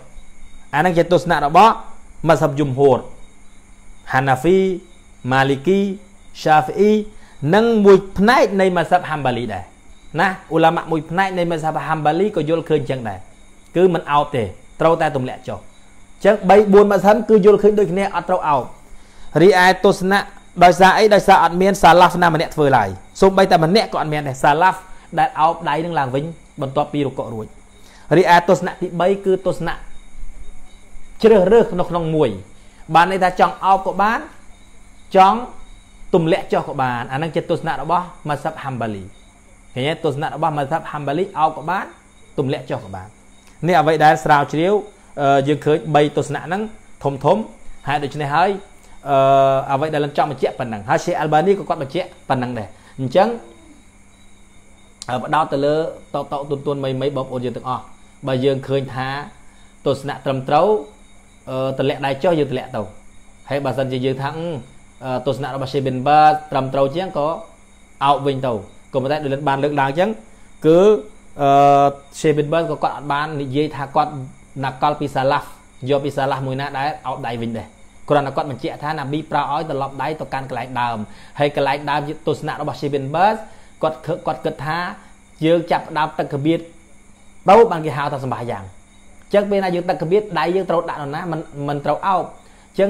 អានឹងជាទស្សនៈរបស់មស្ហបយមហួរហាណាហ្វីម៉ាលីគីឆាហ្វអ៊ីនិងមួយ ផ្នែក នៃមស្ហបហាំបាលីដែរណាអ៊ូឡាម៉ាមួយផ្នែកនៃមស្ហបហាំបាលីក៏យល់ឃើញចឹងដែរគឺមិនអោបទេ ត្រូវតែទម្លាក់ចុះចឹង3 4មស្ហបគឺយល់ឃើញដូចគ្នាអត់ត្រូវអោបរីឯទស្សនៈដោយសារអីដោយសារអត់មានសាឡាហ្វណាម្នាក់ធ្វើឡើយសូម្បីតែម្នាក់ក៏អត់មានដែរសាឡាហ្វដែលអោបដៃនឹងឡើងវិញបន្ទាប់ពីរកករួចរីឯទស្សនៈទី3គឺទស្សនៈជ្រើសរើសនៅក្នុងមួយ បានន័យថាចង់អោបក៏បានចង់ទម្លាក់ចុះក៏បានអានឹងជាទស្សនៈរបស់ម៉ាសាប់ហាំបាលីឃើញទេទស្សនៈរបស់ម៉ាសាប់ហាំបាលីអោបក៏បានទម្លាក់ចុះក៏បាននេះអ្វីដែលស្រាវជ្រាវយើងឃើញ3ទស្សនៈហ្នឹងធំធំហើយដូច្នេះហើយអឺអ្វីដែលលឹងចង់បញ្ជាក់ប៉ុណ្ណឹងហើយ Sheikh Albani ក៏គាត់បញ្ជាក់ប៉ុណ្ណឹងដែរអញ្ចឹងបដោតទៅលើតបតទុនទុនមីមីបងប្អូនយើងទាំងអស់បើយើងឃើញថាទស្សនៈត្រឹមត្រូវតម្លាក់ដៃចុះយើងតម្លាក់ទៅហើយបើសិនជាយើងថាទស្សនៈរបស់ Sheikh Bin Baz ត្រឹមត្រូវជាងក៏អោបវិញទៅក៏ប៉ុន្តែដូចលិនបាន លើកឡើងអញ្ចឹងគឺអឺ Sheikh Bin Baz ក៏គាត់អត់បាននិយាយថាគាត់ណកលពីសាឡាហ្វយកពីសាឡាហ្វមួយណាដែរអោបដៃវិញដែរគ្រាន់តែគាត់បញ្ជាក់ថាណាប៊ីប្រើឲ្យត្រឡប់ដៃទៅកាន់កន្លែងដើមហើយកន្លែងដើមទស្សនៈរបស់ Steven Bers គាត់គាត់គិតថាយើងចាប់ផ្ដើមទឹកកបៀតទៅបានគេហៅថាសម្បាយ៉ាងអញ្ចឹងពេលណាយើងទឹកកបៀតដៃយើងត្រូវដាក់នោះណាមិនមិនត្រូវអោបអញ្ចឹង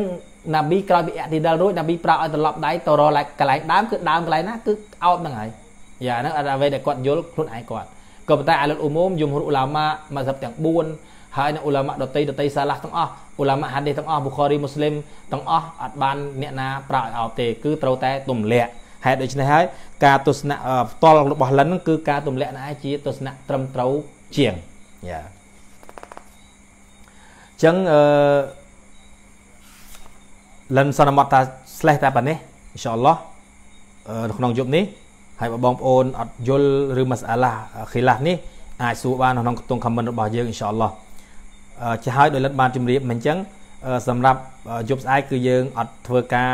ណាប៊ីក្រោយពីអតិដលរួចណាប៊ីប្រើឲ្យត្រឡប់ដៃទៅរកកន្លែងដើមគឺដើមកន្លែងណាគឺអោបហ្នឹងហើយយ៉ាហ្នឹងអ្វីដែលគាត់យល់ខ្លួនឯងគាត់ក៏ប៉ុន្តែអាលុលអ៊ូមុំយមហ៊ុរឧឡាម៉ាមកសັບទាំង4ហើយនឹងអ៊ុលាម៉ាដតីដតីសាឡាស់ទាំងអស់អ៊ុលាម៉ាហាឌីសទាំងអស់ប៊ូខារីមូស្លីមទាំងអស់អត់បានអ្នកណាប្រោសឲ្យអោបទេ គឺត្រូវតែទម្លាក់ហេតុដូច្នេះហើយការទស្សនៈផ្ទាល់របស់លិន គឺការទម្លាក់ណែជាទស្សនៈត្រឹមត្រូវជាងយ៉ាអញ្ចឹងអឺលិនសន្មតថាស្លេះតែប៉ុណ្ណេះអ៊ីនសាអល់ឡោះនៅក្នុងយប់នេះ ហើយបងប្អូនអត់យល់ឬមសាឡាខីឡាស់នេះអាចសួរបានក្នុងក្នុង comment របស់យើងអ៊ីនសាអល់ឡោះជាហើយដោយលិតបានជំរាបមិនអញ្ចឹងសម្រាប់យប់ស្អែកគឺយើងអត់ធ្វើការ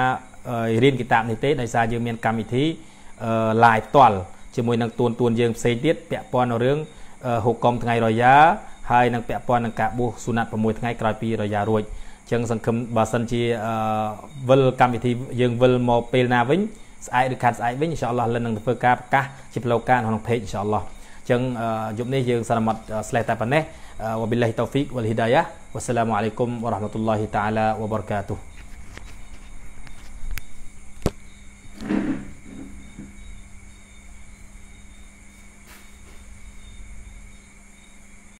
រៀនគីតាបនេះទេដោយសារយើងមានកម្មវិធី live ផ្ទាល់ជាមួយនឹងទួនទួនយើងផ្សេងទៀតពាក់ព័ន្ធនឹងរឿងហុកកំថ្ងៃរយ៉ាហើយនឹងពាក់ព័ន្ធនឹងការបួសសុណាត់6ថ្ងៃក្រោយពីរយ៉ារួចអញ្ចឹងសង្ឃឹមបើសិនជាវិលកម្មវិធីយើងវិលមកពេលណាវិញស្អែកឬខាត់ស្អែកវិញអ៊ីនសាអល់ឡោះលិននឹងធ្វើការប្រកាសជាផ្លូវការក្នុង page អ៊ីនសាអល់ឡោះអញ្ចឹងយប់នេះយើងសន្មត់ស្លេះតែប៉ុណ្ណេះ Ah, wabillahi taufik wal hidayah wassalamualaikum warahmatullahi taala wabarakatuh Thank you.